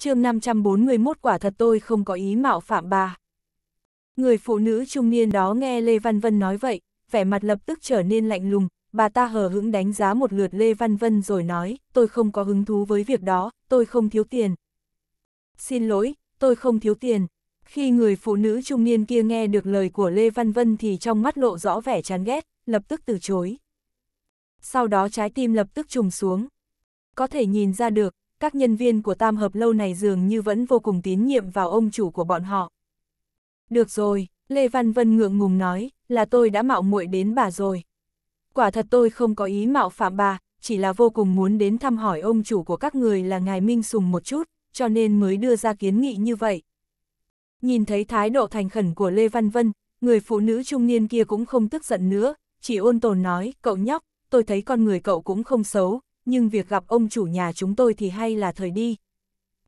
chương 541 quả thật tôi không có ý mạo phạm bà. Người phụ nữ trung niên đó nghe Lê Văn Vân nói vậy, vẻ mặt lập tức trở nên lạnh lùng, bà ta hờ hững đánh giá một lượt Lê Văn Vân rồi nói, tôi không có hứng thú với việc đó, tôi không thiếu tiền. Xin lỗi, tôi không thiếu tiền. Khi người phụ nữ trung niên kia nghe được lời của Lê Văn Vân thì trong mắt lộ rõ vẻ chán ghét, lập tức từ chối. Sau đó trái tim lập tức trùng xuống. Có thể nhìn ra được, các nhân viên của tam hợp lâu này dường như vẫn vô cùng tín nhiệm vào ông chủ của bọn họ. Được rồi, Lê Văn Vân ngượng ngùng nói, là tôi đã mạo muội đến bà rồi. Quả thật tôi không có ý mạo phạm bà, chỉ là vô cùng muốn đến thăm hỏi ông chủ của các người là ngài Minh Sùng một chút, cho nên mới đưa ra kiến nghị như vậy. Nhìn thấy thái độ thành khẩn của Lê Văn Vân, người phụ nữ trung niên kia cũng không tức giận nữa, chỉ ôn tồn nói, cậu nhóc, tôi thấy con người cậu cũng không xấu, nhưng việc gặp ông chủ nhà chúng tôi thì hay là thời đi.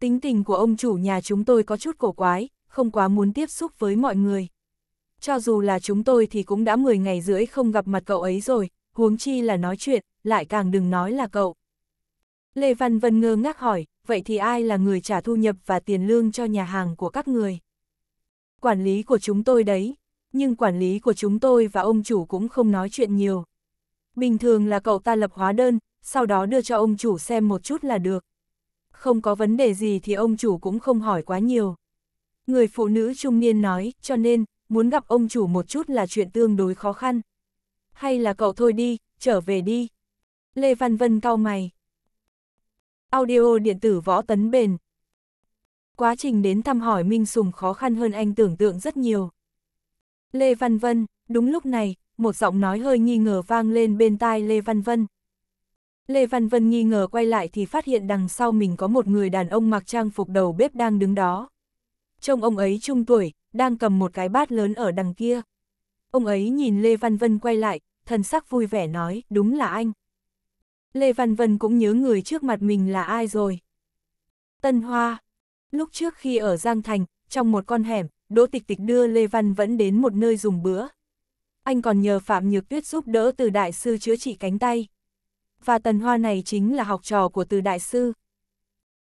Tính tình của ông chủ nhà chúng tôi có chút cổ quái, không quá muốn tiếp xúc với mọi người. Cho dù là chúng tôi thì cũng đã 10 ngày rưỡi không gặp mặt cậu ấy rồi, huống chi là nói chuyện, lại càng đừng nói là cậu. Lê Văn Vân ngơ ngác hỏi, vậy thì ai là người trả thu nhập và tiền lương cho nhà hàng của các người? Quản lý của chúng tôi đấy, nhưng quản lý của chúng tôi và ông chủ cũng không nói chuyện nhiều. Bình thường là cậu ta lập hóa đơn, sau đó đưa cho ông chủ xem một chút là được. Không có vấn đề gì thì ông chủ cũng không hỏi quá nhiều. Người phụ nữ trung niên nói, cho nên, muốn gặp ông chủ một chút là chuyện tương đối khó khăn. Hay là cậu thôi đi, trở về đi. Lê Văn Vân cau mày. Audio điện tử võ tấn bền. Quá trình đến thăm hỏi Minh Sùng khó khăn hơn anh tưởng tượng rất nhiều. Lê Văn Vân, đúng lúc này, một giọng nói hơi nghi ngờ vang lên bên tai Lê Văn Vân, Lê Văn Vân nghi ngờ quay lại thì phát hiện đằng sau mình có một người đàn ông mặc trang phục đầu bếp đang đứng đó. Trông ông ấy trung tuổi, đang cầm một cái bát lớn ở đằng kia. Ông ấy nhìn Lê Văn Vân quay lại, thần sắc vui vẻ nói, đúng là anh. Lê Văn Vân cũng nhớ người trước mặt mình là ai rồi. Tân Hoa. Lúc trước khi ở Giang Thành, trong một con hẻm, Đỗ Tịch Tịch đưa Lê Văn Vẫn đến một nơi dùng bữa. Anh còn nhờ Phạm Nhược Tuyết giúp đỡ từ đại sư chữa trị cánh tay và tần hoa này chính là học trò của từ đại sư.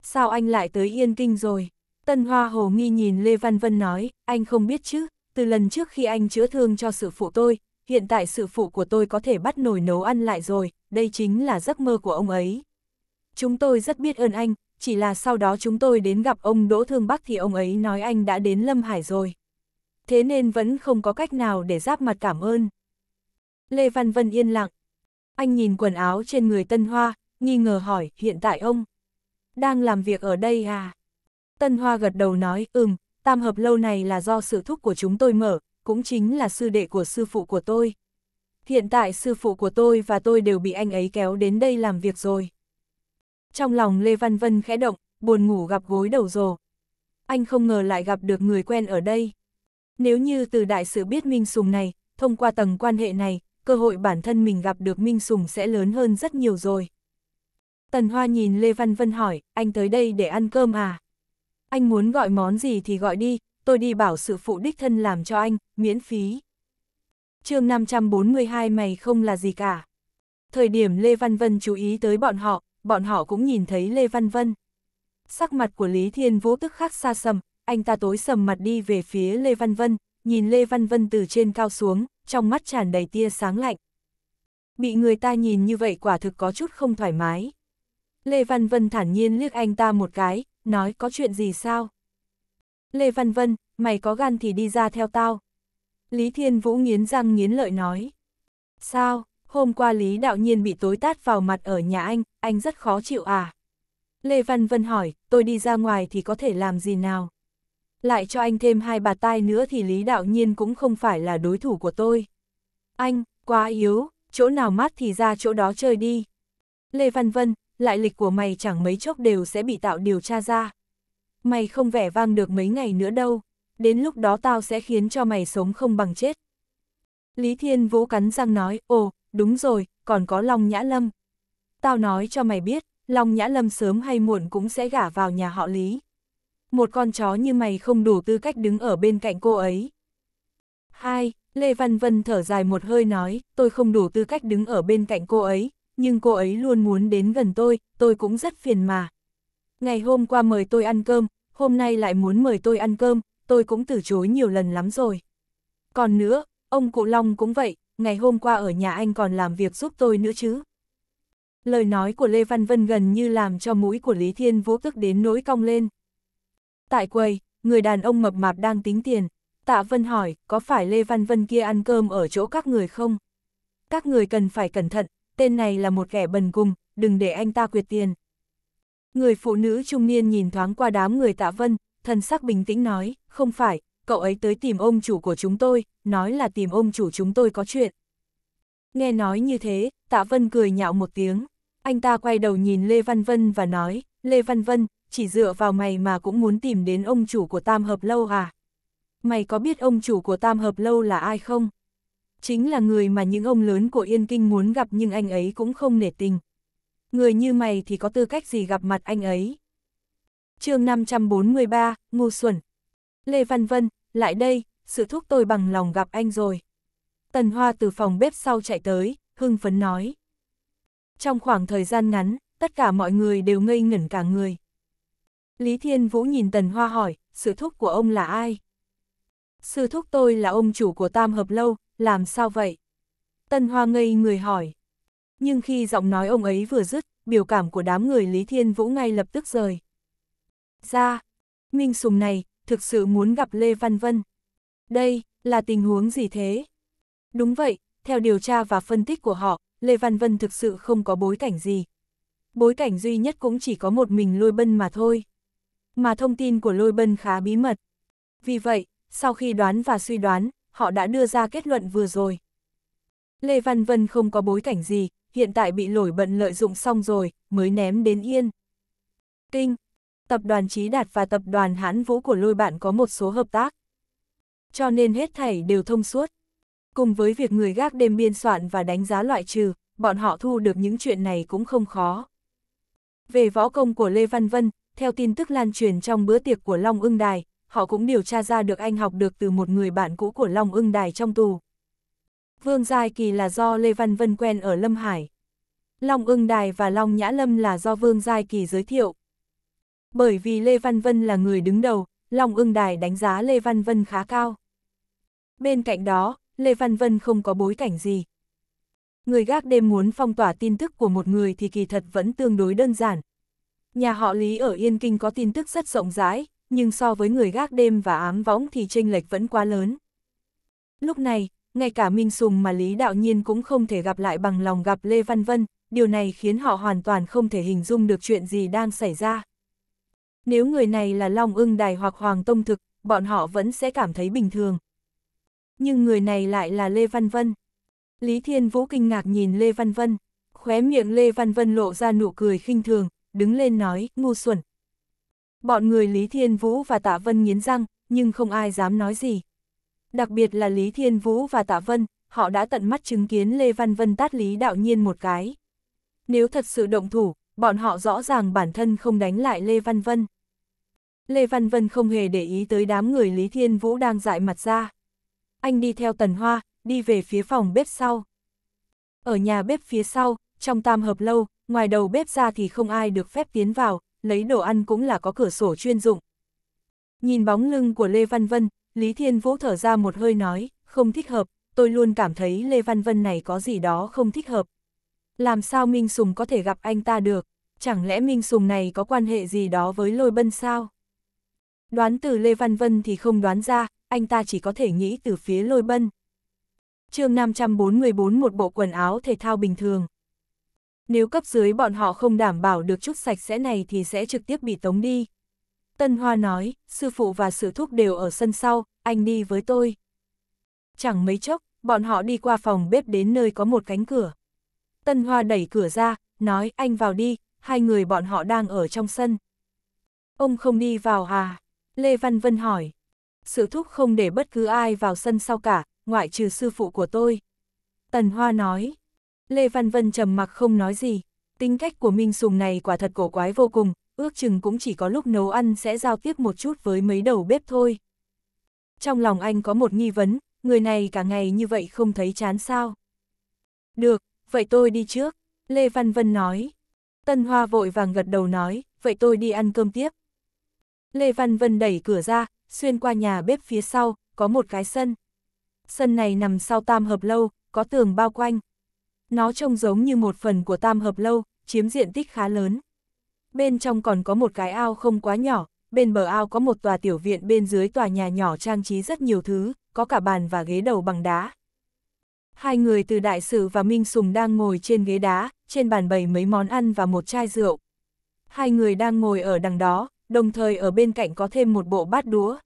Sao anh lại tới Yên Kinh rồi? Tần hoa hồ nghi nhìn Lê Văn Vân nói, anh không biết chứ, từ lần trước khi anh chữa thương cho sự phụ tôi, hiện tại sự phụ của tôi có thể bắt nồi nấu ăn lại rồi, đây chính là giấc mơ của ông ấy. Chúng tôi rất biết ơn anh, chỉ là sau đó chúng tôi đến gặp ông Đỗ Thương Bắc thì ông ấy nói anh đã đến Lâm Hải rồi. Thế nên vẫn không có cách nào để giáp mặt cảm ơn. Lê Văn Vân yên lặng, anh nhìn quần áo trên người Tân Hoa, nghi ngờ hỏi, hiện tại ông đang làm việc ở đây à? Tân Hoa gật đầu nói, ừm, tam hợp lâu này là do sự thúc của chúng tôi mở, cũng chính là sư đệ của sư phụ của tôi. Hiện tại sư phụ của tôi và tôi đều bị anh ấy kéo đến đây làm việc rồi. Trong lòng Lê Văn Vân khẽ động, buồn ngủ gặp gối đầu rồ. Anh không ngờ lại gặp được người quen ở đây. Nếu như từ đại sự biết Minh Sùng này, thông qua tầng quan hệ này, cơ hội bản thân mình gặp được Minh Sùng sẽ lớn hơn rất nhiều rồi. Tần Hoa nhìn Lê Văn Vân hỏi, anh tới đây để ăn cơm à? Anh muốn gọi món gì thì gọi đi, tôi đi bảo sự phụ đích thân làm cho anh, miễn phí. chương 542 mày không là gì cả. Thời điểm Lê Văn Vân chú ý tới bọn họ, bọn họ cũng nhìn thấy Lê Văn Vân. Sắc mặt của Lý Thiên Vũ tức khắc xa sầm, anh ta tối sầm mặt đi về phía Lê Văn Vân, nhìn Lê Văn Vân từ trên cao xuống, trong mắt tràn đầy tia sáng lạnh. Bị người ta nhìn như vậy quả thực có chút không thoải mái. Lê Văn Vân thản nhiên liếc anh ta một cái, nói có chuyện gì sao? Lê Văn Vân, mày có gan thì đi ra theo tao. Lý Thiên Vũ nghiến răng nghiến lợi nói. Sao, hôm qua Lý đạo nhiên bị tối tát vào mặt ở nhà anh, anh rất khó chịu à? Lê Văn Vân hỏi, tôi đi ra ngoài thì có thể làm gì nào? lại cho anh thêm hai bà tai nữa thì Lý Đạo Nhiên cũng không phải là đối thủ của tôi. Anh, quá yếu, chỗ nào mát thì ra chỗ đó chơi đi. Lê Văn Vân, lại lịch của mày chẳng mấy chốc đều sẽ bị tạo điều tra ra. Mày không vẻ vang được mấy ngày nữa đâu, đến lúc đó tao sẽ khiến cho mày sống không bằng chết. Lý Thiên Vũ cắn răng nói, ồ, đúng rồi, còn có Long Nhã Lâm. Tao nói cho mày biết, Long Nhã Lâm sớm hay muộn cũng sẽ gả vào nhà họ Lý một con chó như mày không đủ tư cách đứng ở bên cạnh cô ấy. Hai, Lê Văn Vân thở dài một hơi nói, tôi không đủ tư cách đứng ở bên cạnh cô ấy, nhưng cô ấy luôn muốn đến gần tôi, tôi cũng rất phiền mà. Ngày hôm qua mời tôi ăn cơm, hôm nay lại muốn mời tôi ăn cơm, tôi cũng từ chối nhiều lần lắm rồi. Còn nữa, ông Cụ Long cũng vậy, ngày hôm qua ở nhà anh còn làm việc giúp tôi nữa chứ. Lời nói của Lê Văn Vân gần như làm cho mũi của Lý Thiên Vũ tức đến nỗi cong lên. Tại quầy, người đàn ông mập mạp đang tính tiền. Tạ Vân hỏi, có phải Lê Văn Vân kia ăn cơm ở chỗ các người không? Các người cần phải cẩn thận, tên này là một kẻ bần cùng, đừng để anh ta quyệt tiền. Người phụ nữ trung niên nhìn thoáng qua đám người Tạ Vân, thần sắc bình tĩnh nói, không phải, cậu ấy tới tìm ông chủ của chúng tôi, nói là tìm ông chủ chúng tôi có chuyện. Nghe nói như thế, Tạ Vân cười nhạo một tiếng. Anh ta quay đầu nhìn Lê Văn Vân và nói, Lê Văn Vân, chỉ dựa vào mày mà cũng muốn tìm đến ông chủ của tam hợp lâu à? Mày có biết ông chủ của tam hợp lâu là ai không? Chính là người mà những ông lớn của Yên Kinh muốn gặp nhưng anh ấy cũng không nể tình. Người như mày thì có tư cách gì gặp mặt anh ấy? chương 543, Ngu Xuẩn. Lê Văn Vân, lại đây, sự thúc tôi bằng lòng gặp anh rồi. Tần Hoa từ phòng bếp sau chạy tới, hưng phấn nói. Trong khoảng thời gian ngắn, tất cả mọi người đều ngây ngẩn cả người. Lý Thiên Vũ nhìn Tần Hoa hỏi, "Sư thúc của ông là ai? Sư thúc tôi là ông chủ của Tam Hợp Lâu, làm sao vậy? Tần Hoa ngây người hỏi. Nhưng khi giọng nói ông ấy vừa dứt, biểu cảm của đám người Lý Thiên Vũ ngay lập tức rời. Ra, Minh Sùng này, thực sự muốn gặp Lê Văn Vân. Đây, là tình huống gì thế? Đúng vậy, theo điều tra và phân tích của họ, Lê Văn Vân thực sự không có bối cảnh gì. Bối cảnh duy nhất cũng chỉ có một mình lôi bân mà thôi mà thông tin của lôi bân khá bí mật. Vì vậy, sau khi đoán và suy đoán, họ đã đưa ra kết luận vừa rồi. Lê Văn Vân không có bối cảnh gì, hiện tại bị lỗi bận lợi dụng xong rồi, mới ném đến yên. Kinh, tập đoàn Trí Đạt và tập đoàn Hán Vũ của lôi bạn có một số hợp tác. Cho nên hết thảy đều thông suốt. Cùng với việc người gác đêm biên soạn và đánh giá loại trừ, bọn họ thu được những chuyện này cũng không khó. Về võ công của Lê Văn Vân, theo tin tức lan truyền trong bữa tiệc của Long ưng đài, họ cũng điều tra ra được anh học được từ một người bạn cũ của Long ưng đài trong tù. Vương Giai Kỳ là do Lê Văn Vân quen ở Lâm Hải. Long ưng đài và Long Nhã Lâm là do Vương Giai Kỳ giới thiệu. Bởi vì Lê Văn Vân là người đứng đầu, Long ưng đài đánh giá Lê Văn Vân khá cao. Bên cạnh đó, Lê Văn Vân không có bối cảnh gì. Người gác đêm muốn phong tỏa tin tức của một người thì kỳ thật vẫn tương đối đơn giản, Nhà họ Lý ở Yên Kinh có tin tức rất rộng rãi, nhưng so với người gác đêm và ám võng thì tranh lệch vẫn quá lớn. Lúc này, ngay cả Minh Sùng mà Lý Đạo Nhiên cũng không thể gặp lại bằng lòng gặp Lê Văn Vân, điều này khiến họ hoàn toàn không thể hình dung được chuyện gì đang xảy ra. Nếu người này là Long ưng đài hoặc Hoàng Tông Thực, bọn họ vẫn sẽ cảm thấy bình thường. Nhưng người này lại là Lê Văn Vân. Lý Thiên Vũ kinh ngạc nhìn Lê Văn Vân. Khóe miệng Lê Văn Vân lộ ra nụ cười khinh thường, đứng lên nói, ngu xuẩn. Bọn người Lý Thiên Vũ và Tạ Vân nghiến răng, nhưng không ai dám nói gì. Đặc biệt là Lý Thiên Vũ và Tạ Vân, họ đã tận mắt chứng kiến Lê Văn Vân tát Lý Đạo Nhiên một cái. Nếu thật sự động thủ, bọn họ rõ ràng bản thân không đánh lại Lê Văn Vân. Lê Văn Vân không hề để ý tới đám người Lý Thiên Vũ đang dại mặt ra. Anh đi theo Tần Hoa, đi về phía phòng bếp sau. Ở nhà bếp phía sau, trong tam hợp lâu, ngoài đầu bếp ra thì không ai được phép tiến vào, lấy đồ ăn cũng là có cửa sổ chuyên dụng. Nhìn bóng lưng của Lê Văn Vân, Lý Thiên Vũ thở ra một hơi nói, không thích hợp, tôi luôn cảm thấy Lê Văn Vân này có gì đó không thích hợp. Làm sao Minh Sùng có thể gặp anh ta được, chẳng lẽ Minh Sùng này có quan hệ gì đó với lôi bân sao? Đoán từ Lê Văn Vân thì không đoán ra, anh ta chỉ có thể nghĩ từ phía lôi bân. chương 544 một bộ quần áo thể thao bình thường nếu cấp dưới bọn họ không đảm bảo được chút sạch sẽ này thì sẽ trực tiếp bị tống đi. Tân Hoa nói, sư phụ và sư thúc đều ở sân sau, anh đi với tôi. Chẳng mấy chốc, bọn họ đi qua phòng bếp đến nơi có một cánh cửa. Tân Hoa đẩy cửa ra, nói anh vào đi, hai người bọn họ đang ở trong sân. Ông không đi vào à? Lê Văn Vân hỏi. sư thúc không để bất cứ ai vào sân sau cả, ngoại trừ sư phụ của tôi. Tân Hoa nói, Lê Văn Vân trầm mặc không nói gì. Tính cách của Minh Sùng này quả thật cổ quái vô cùng, ước chừng cũng chỉ có lúc nấu ăn sẽ giao tiếp một chút với mấy đầu bếp thôi. Trong lòng anh có một nghi vấn, người này cả ngày như vậy không thấy chán sao. Được, vậy tôi đi trước, Lê Văn Vân nói. Tân Hoa vội vàng gật đầu nói, vậy tôi đi ăn cơm tiếp. Lê Văn Vân đẩy cửa ra, xuyên qua nhà bếp phía sau, có một cái sân. Sân này nằm sau tam hợp lâu, có tường bao quanh. Nó trông giống như một phần của tam hợp lâu, chiếm diện tích khá lớn. Bên trong còn có một cái ao không quá nhỏ, bên bờ ao có một tòa tiểu viện bên dưới tòa nhà nhỏ trang trí rất nhiều thứ, có cả bàn và ghế đầu bằng đá. Hai người từ đại sử và Minh Sùng đang ngồi trên ghế đá, trên bàn bày mấy món ăn và một chai rượu. Hai người đang ngồi ở đằng đó, đồng thời ở bên cạnh có thêm một bộ bát đũa.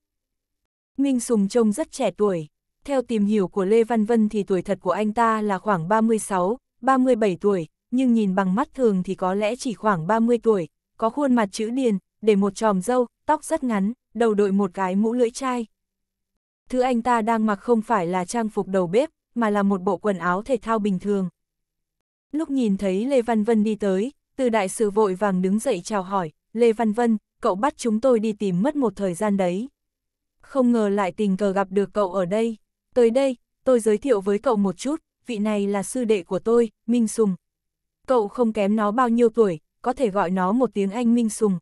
Minh Sùng trông rất trẻ tuổi. Theo tìm hiểu của Lê Văn Vân thì tuổi thật của anh ta là khoảng 36, 37 tuổi, nhưng nhìn bằng mắt thường thì có lẽ chỉ khoảng 30 tuổi, có khuôn mặt chữ điền, để một tròm dâu, tóc rất ngắn, đầu đội một cái mũ lưỡi chai. Thứ anh ta đang mặc không phải là trang phục đầu bếp, mà là một bộ quần áo thể thao bình thường. Lúc nhìn thấy Lê Văn Vân đi tới, từ đại sự vội vàng đứng dậy chào hỏi, Lê Văn Vân, cậu bắt chúng tôi đi tìm mất một thời gian đấy. Không ngờ lại tình cờ gặp được cậu ở đây. Tới đây, tôi giới thiệu với cậu một chút, vị này là sư đệ của tôi, Minh Sùng. Cậu không kém nó bao nhiêu tuổi, có thể gọi nó một tiếng Anh Minh Sùng.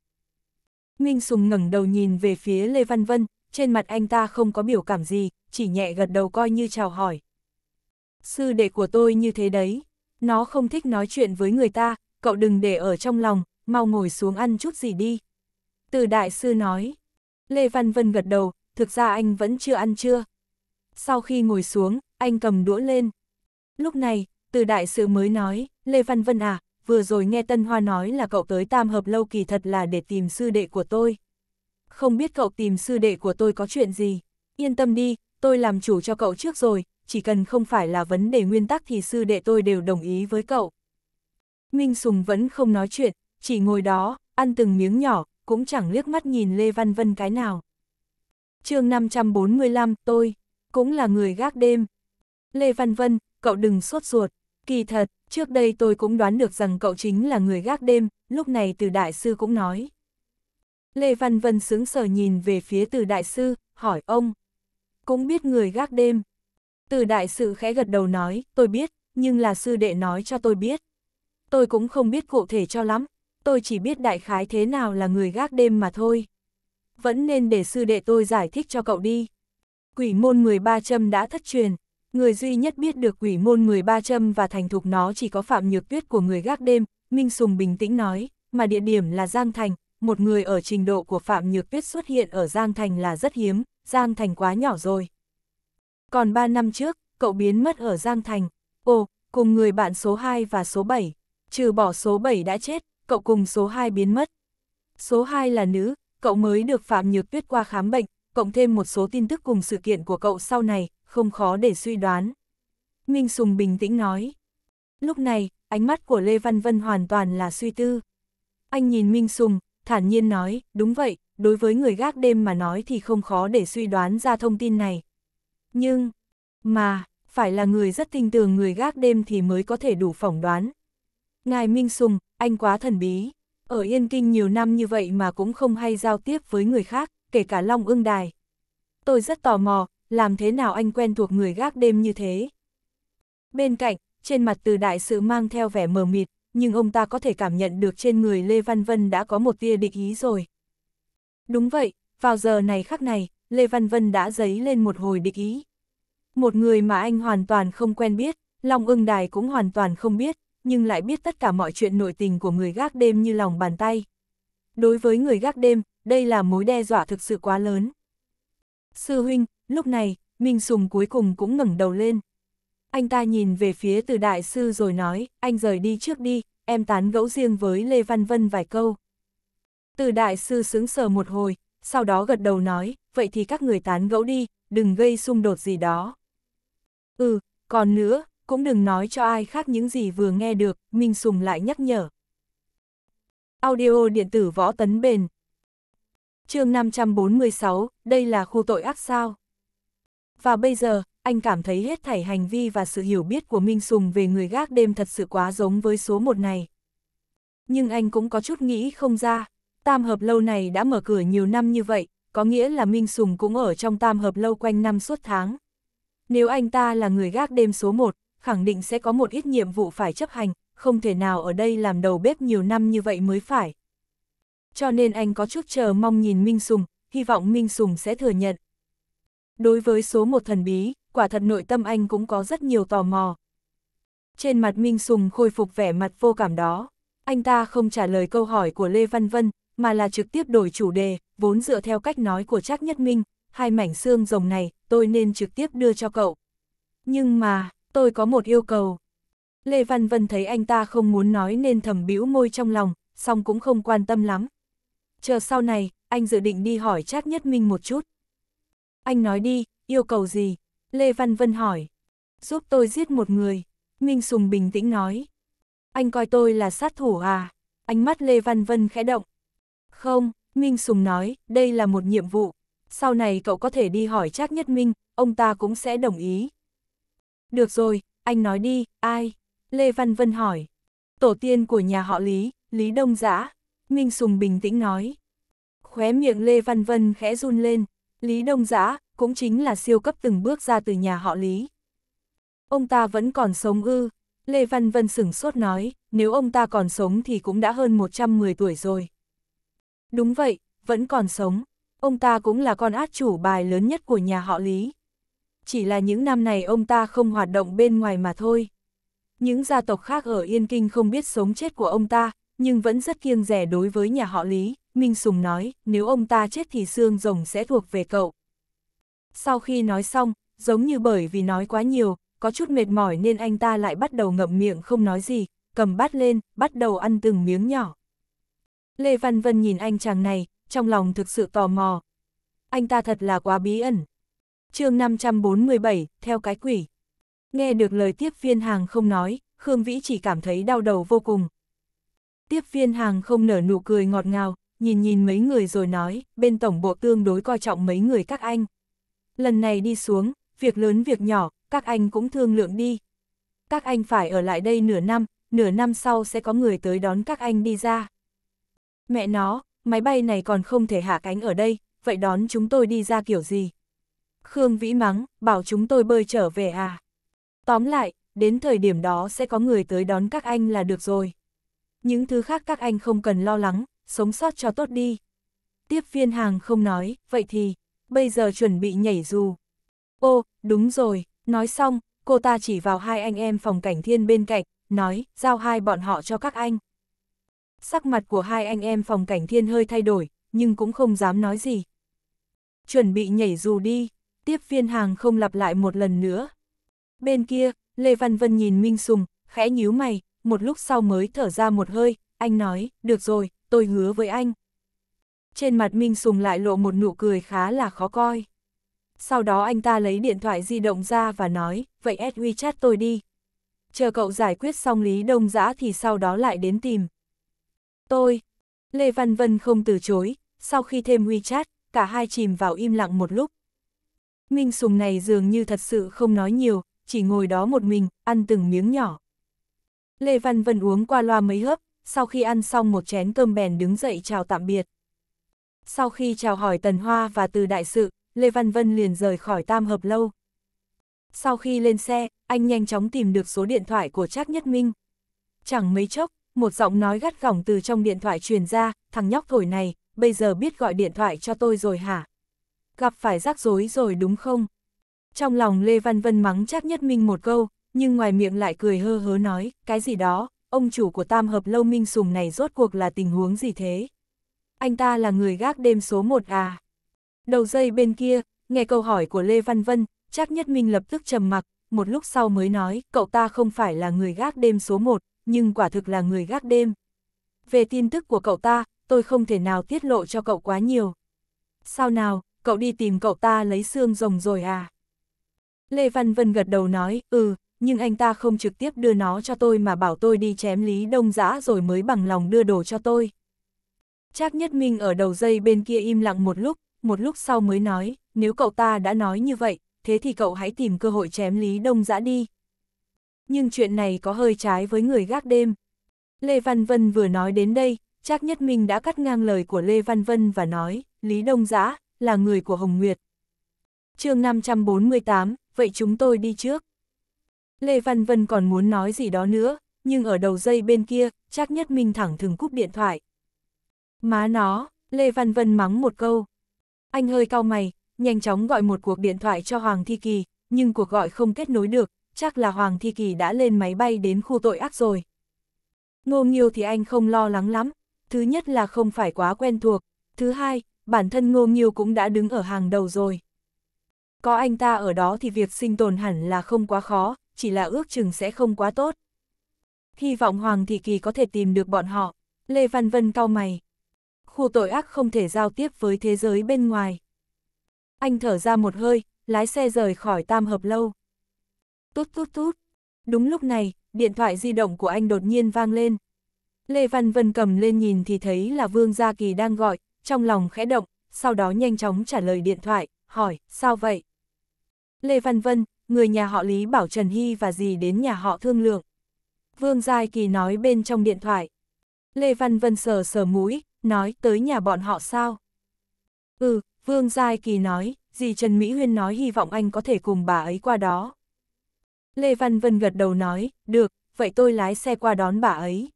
Minh Sùng ngẩng đầu nhìn về phía Lê Văn Vân, trên mặt anh ta không có biểu cảm gì, chỉ nhẹ gật đầu coi như chào hỏi. Sư đệ của tôi như thế đấy, nó không thích nói chuyện với người ta, cậu đừng để ở trong lòng, mau ngồi xuống ăn chút gì đi. Từ đại sư nói, Lê Văn Vân gật đầu, thực ra anh vẫn chưa ăn chưa sau khi ngồi xuống, anh cầm đũa lên. Lúc này, từ đại sư mới nói, Lê Văn Vân à, vừa rồi nghe Tân Hoa nói là cậu tới tam hợp lâu kỳ thật là để tìm sư đệ của tôi. Không biết cậu tìm sư đệ của tôi có chuyện gì, yên tâm đi, tôi làm chủ cho cậu trước rồi, chỉ cần không phải là vấn đề nguyên tắc thì sư đệ tôi đều đồng ý với cậu. Minh Sùng vẫn không nói chuyện, chỉ ngồi đó, ăn từng miếng nhỏ, cũng chẳng liếc mắt nhìn Lê Văn Vân cái nào. chương 545, tôi cũng là người gác đêm. Lê Văn Vân, cậu đừng sốt ruột. Kỳ thật, trước đây tôi cũng đoán được rằng cậu chính là người gác đêm, lúc này từ đại sư cũng nói. Lê Văn Vân sướng sờ nhìn về phía từ đại sư, hỏi ông. Cũng biết người gác đêm. Từ đại sư khẽ gật đầu nói, tôi biết, nhưng là sư đệ nói cho tôi biết. Tôi cũng không biết cụ thể cho lắm, tôi chỉ biết đại khái thế nào là người gác đêm mà thôi. Vẫn nên để sư đệ tôi giải thích cho cậu đi. Quỷ môn 13 châm đã thất truyền, người duy nhất biết được quỷ môn 13 châm và thành thục nó chỉ có Phạm Nhược Tuyết của người gác đêm, Minh Sùng bình tĩnh nói, mà địa điểm là Giang Thành, một người ở trình độ của Phạm Nhược Tuyết xuất hiện ở Giang Thành là rất hiếm, Giang Thành quá nhỏ rồi. Còn 3 năm trước, cậu biến mất ở Giang Thành, ồ, cùng người bạn số 2 và số 7, trừ bỏ số 7 đã chết, cậu cùng số 2 biến mất. Số 2 là nữ, cậu mới được Phạm Nhược Tuyết qua khám bệnh, cộng thêm một số tin tức cùng sự kiện của cậu sau này, không khó để suy đoán. Minh Sùng bình tĩnh nói. Lúc này, ánh mắt của Lê Văn Vân hoàn toàn là suy tư. Anh nhìn Minh Sùng, thản nhiên nói, đúng vậy, đối với người gác đêm mà nói thì không khó để suy đoán ra thông tin này. Nhưng, mà, phải là người rất tin tưởng người gác đêm thì mới có thể đủ phỏng đoán. Ngài Minh Sùng, anh quá thần bí, ở Yên Kinh nhiều năm như vậy mà cũng không hay giao tiếp với người khác kể cả Long ương đài. Tôi rất tò mò, làm thế nào anh quen thuộc người gác đêm như thế? Bên cạnh, trên mặt từ đại sự mang theo vẻ mờ mịt, nhưng ông ta có thể cảm nhận được trên người Lê Văn Vân đã có một tia địch ý rồi. Đúng vậy, vào giờ này khắc này, Lê Văn Vân đã dấy lên một hồi địch ý. Một người mà anh hoàn toàn không quen biết, Long ưng đài cũng hoàn toàn không biết, nhưng lại biết tất cả mọi chuyện nội tình của người gác đêm như lòng bàn tay. Đối với người gác đêm, đây là mối đe dọa thực sự quá lớn. Sư huynh, lúc này, Minh Sùng cuối cùng cũng ngẩng đầu lên. Anh ta nhìn về phía từ đại sư rồi nói, anh rời đi trước đi, em tán gẫu riêng với Lê Văn Vân vài câu. Từ đại sư sững sờ một hồi, sau đó gật đầu nói, vậy thì các người tán gẫu đi, đừng gây xung đột gì đó. Ừ, còn nữa, cũng đừng nói cho ai khác những gì vừa nghe được, Minh Sùng lại nhắc nhở. Audio điện tử võ tấn bền, chương 546, đây là khu tội ác sao. Và bây giờ, anh cảm thấy hết thảy hành vi và sự hiểu biết của Minh Sùng về người gác đêm thật sự quá giống với số một này. Nhưng anh cũng có chút nghĩ không ra, tam hợp lâu này đã mở cửa nhiều năm như vậy, có nghĩa là Minh Sùng cũng ở trong tam hợp lâu quanh năm suốt tháng. Nếu anh ta là người gác đêm số một, khẳng định sẽ có một ít nhiệm vụ phải chấp hành, không thể nào ở đây làm đầu bếp nhiều năm như vậy mới phải cho nên anh có chút chờ mong nhìn Minh Sùng, hy vọng Minh Sùng sẽ thừa nhận. Đối với số một thần bí, quả thật nội tâm anh cũng có rất nhiều tò mò. Trên mặt Minh Sùng khôi phục vẻ mặt vô cảm đó, anh ta không trả lời câu hỏi của Lê Văn Vân, mà là trực tiếp đổi chủ đề, vốn dựa theo cách nói của Trác Nhất Minh, hai mảnh xương rồng này, tôi nên trực tiếp đưa cho cậu. Nhưng mà, tôi có một yêu cầu. Lê Văn Vân thấy anh ta không muốn nói nên thầm bĩu môi trong lòng, song cũng không quan tâm lắm, chờ sau này, anh dự định đi hỏi Trác Nhất Minh một chút. Anh nói đi, yêu cầu gì? Lê Văn Vân hỏi. Giúp tôi giết một người. Minh Sùng bình tĩnh nói. Anh coi tôi là sát thủ à? Ánh mắt Lê Văn Vân khẽ động. Không, Minh Sùng nói, đây là một nhiệm vụ. Sau này cậu có thể đi hỏi Trác Nhất Minh, ông ta cũng sẽ đồng ý. Được rồi, anh nói đi, ai? Lê Văn Vân hỏi. Tổ tiên của nhà họ Lý, Lý Đông Giã. Minh Sùng bình tĩnh nói. Khóe miệng Lê Văn Vân khẽ run lên, Lý Đông Giã, cũng chính là siêu cấp từng bước ra từ nhà họ Lý. Ông ta vẫn còn sống ư, Lê Văn Vân sửng sốt nói, nếu ông ta còn sống thì cũng đã hơn 110 tuổi rồi. Đúng vậy, vẫn còn sống, ông ta cũng là con át chủ bài lớn nhất của nhà họ Lý. Chỉ là những năm này ông ta không hoạt động bên ngoài mà thôi. Những gia tộc khác ở Yên Kinh không biết sống chết của ông ta, nhưng vẫn rất kiêng rẻ đối với nhà họ Lý, Minh Sùng nói, nếu ông ta chết thì xương rồng sẽ thuộc về cậu. Sau khi nói xong, giống như bởi vì nói quá nhiều, có chút mệt mỏi nên anh ta lại bắt đầu ngậm miệng không nói gì, cầm bát lên, bắt đầu ăn từng miếng nhỏ. Lê Văn Vân nhìn anh chàng này, trong lòng thực sự tò mò. Anh ta thật là quá bí ẩn. chương 547, theo cái quỷ. Nghe được lời tiếp viên hàng không nói, Khương Vĩ chỉ cảm thấy đau đầu vô cùng, Tiếp viên hàng không nở nụ cười ngọt ngào, nhìn nhìn mấy người rồi nói, bên tổng bộ tương đối coi trọng mấy người các anh. Lần này đi xuống, việc lớn việc nhỏ, các anh cũng thương lượng đi. Các anh phải ở lại đây nửa năm, nửa năm sau sẽ có người tới đón các anh đi ra. Mẹ nó, máy bay này còn không thể hạ cánh ở đây, vậy đón chúng tôi đi ra kiểu gì? Khương Vĩ mắng, bảo chúng tôi bơi trở về à? Tóm lại, đến thời điểm đó sẽ có người tới đón các anh là được rồi những thứ khác các anh không cần lo lắng, sống sót cho tốt đi. Tiếp viên hàng không nói, vậy thì, bây giờ chuẩn bị nhảy dù. Ô, đúng rồi, nói xong, cô ta chỉ vào hai anh em phòng cảnh thiên bên cạnh, nói, giao hai bọn họ cho các anh. Sắc mặt của hai anh em phòng cảnh thiên hơi thay đổi, nhưng cũng không dám nói gì. Chuẩn bị nhảy dù đi, tiếp viên hàng không lặp lại một lần nữa. Bên kia, Lê Văn Vân nhìn Minh Sùng, khẽ nhíu mày, một lúc sau mới thở ra một hơi, anh nói, được rồi, tôi hứa với anh. Trên mặt Minh Sùng lại lộ một nụ cười khá là khó coi. Sau đó anh ta lấy điện thoại di động ra và nói, vậy add WeChat tôi đi. Chờ cậu giải quyết xong Lý Đông Giã thì sau đó lại đến tìm. Tôi, Lê Văn Vân không từ chối, sau khi thêm WeChat, cả hai chìm vào im lặng một lúc. Minh Sùng này dường như thật sự không nói nhiều, chỉ ngồi đó một mình, ăn từng miếng nhỏ. Lê Văn Vân uống qua loa mấy hớp, sau khi ăn xong một chén cơm bèn đứng dậy chào tạm biệt. Sau khi chào hỏi Tần Hoa và từ đại sự, Lê Văn Vân liền rời khỏi tam hợp lâu. Sau khi lên xe, anh nhanh chóng tìm được số điện thoại của Trác Nhất Minh. Chẳng mấy chốc, một giọng nói gắt gỏng từ trong điện thoại truyền ra, thằng nhóc thổi này, bây giờ biết gọi điện thoại cho tôi rồi hả? Gặp phải rắc rối rồi đúng không? Trong lòng Lê Văn Vân mắng Trác Nhất Minh một câu, nhưng ngoài miệng lại cười hơ hớ nói, cái gì đó, ông chủ của tam hợp lâu minh sùng này rốt cuộc là tình huống gì thế? Anh ta là người gác đêm số một à? Đầu dây bên kia, nghe câu hỏi của Lê Văn Vân, chắc nhất minh lập tức trầm mặc, một lúc sau mới nói, cậu ta không phải là người gác đêm số một, nhưng quả thực là người gác đêm. Về tin tức của cậu ta, tôi không thể nào tiết lộ cho cậu quá nhiều. Sao nào, cậu đi tìm cậu ta lấy xương rồng rồi à? Lê Văn Vân gật đầu nói, ừ, nhưng anh ta không trực tiếp đưa nó cho tôi mà bảo tôi đi chém Lý Đông Giã rồi mới bằng lòng đưa đồ cho tôi. Trác Nhất Minh ở đầu dây bên kia im lặng một lúc, một lúc sau mới nói, nếu cậu ta đã nói như vậy, thế thì cậu hãy tìm cơ hội chém Lý Đông Giã đi. Nhưng chuyện này có hơi trái với người gác đêm. Lê Văn Vân vừa nói đến đây, Trác Nhất Minh đã cắt ngang lời của Lê Văn Vân và nói, Lý Đông Giã là người của Hồng Nguyệt. chương 548, vậy chúng tôi đi trước. Lê Văn Vân còn muốn nói gì đó nữa, nhưng ở đầu dây bên kia, chắc nhất Minh thẳng thừng cúp điện thoại. Má nó, Lê Văn Vân mắng một câu. Anh hơi cau mày, nhanh chóng gọi một cuộc điện thoại cho Hoàng Thi Kỳ, nhưng cuộc gọi không kết nối được, chắc là Hoàng Thi Kỳ đã lên máy bay đến khu tội ác rồi. Ngô Nghiêu thì anh không lo lắng lắm, thứ nhất là không phải quá quen thuộc, thứ hai, bản thân Ngô Nghiêu cũng đã đứng ở hàng đầu rồi. Có anh ta ở đó thì việc sinh tồn hẳn là không quá khó, chỉ là ước chừng sẽ không quá tốt. Hy vọng Hoàng Thị Kỳ có thể tìm được bọn họ. Lê Văn Vân cau mày. Khu tội ác không thể giao tiếp với thế giới bên ngoài. Anh thở ra một hơi, lái xe rời khỏi tam hợp lâu. Tút tút tút. Đúng lúc này, điện thoại di động của anh đột nhiên vang lên. Lê Văn Vân cầm lên nhìn thì thấy là Vương Gia Kỳ đang gọi, trong lòng khẽ động, sau đó nhanh chóng trả lời điện thoại, hỏi, sao vậy? Lê Văn Vân, người nhà họ Lý bảo Trần Hy và dì đến nhà họ thương lượng. Vương Giai Kỳ nói bên trong điện thoại. Lê Văn Vân sờ sờ mũi, nói tới nhà bọn họ sao? Ừ, Vương Giai Kỳ nói, dì Trần Mỹ Huyên nói hy vọng anh có thể cùng bà ấy qua đó. Lê Văn Vân gật đầu nói, được, vậy tôi lái xe qua đón bà ấy.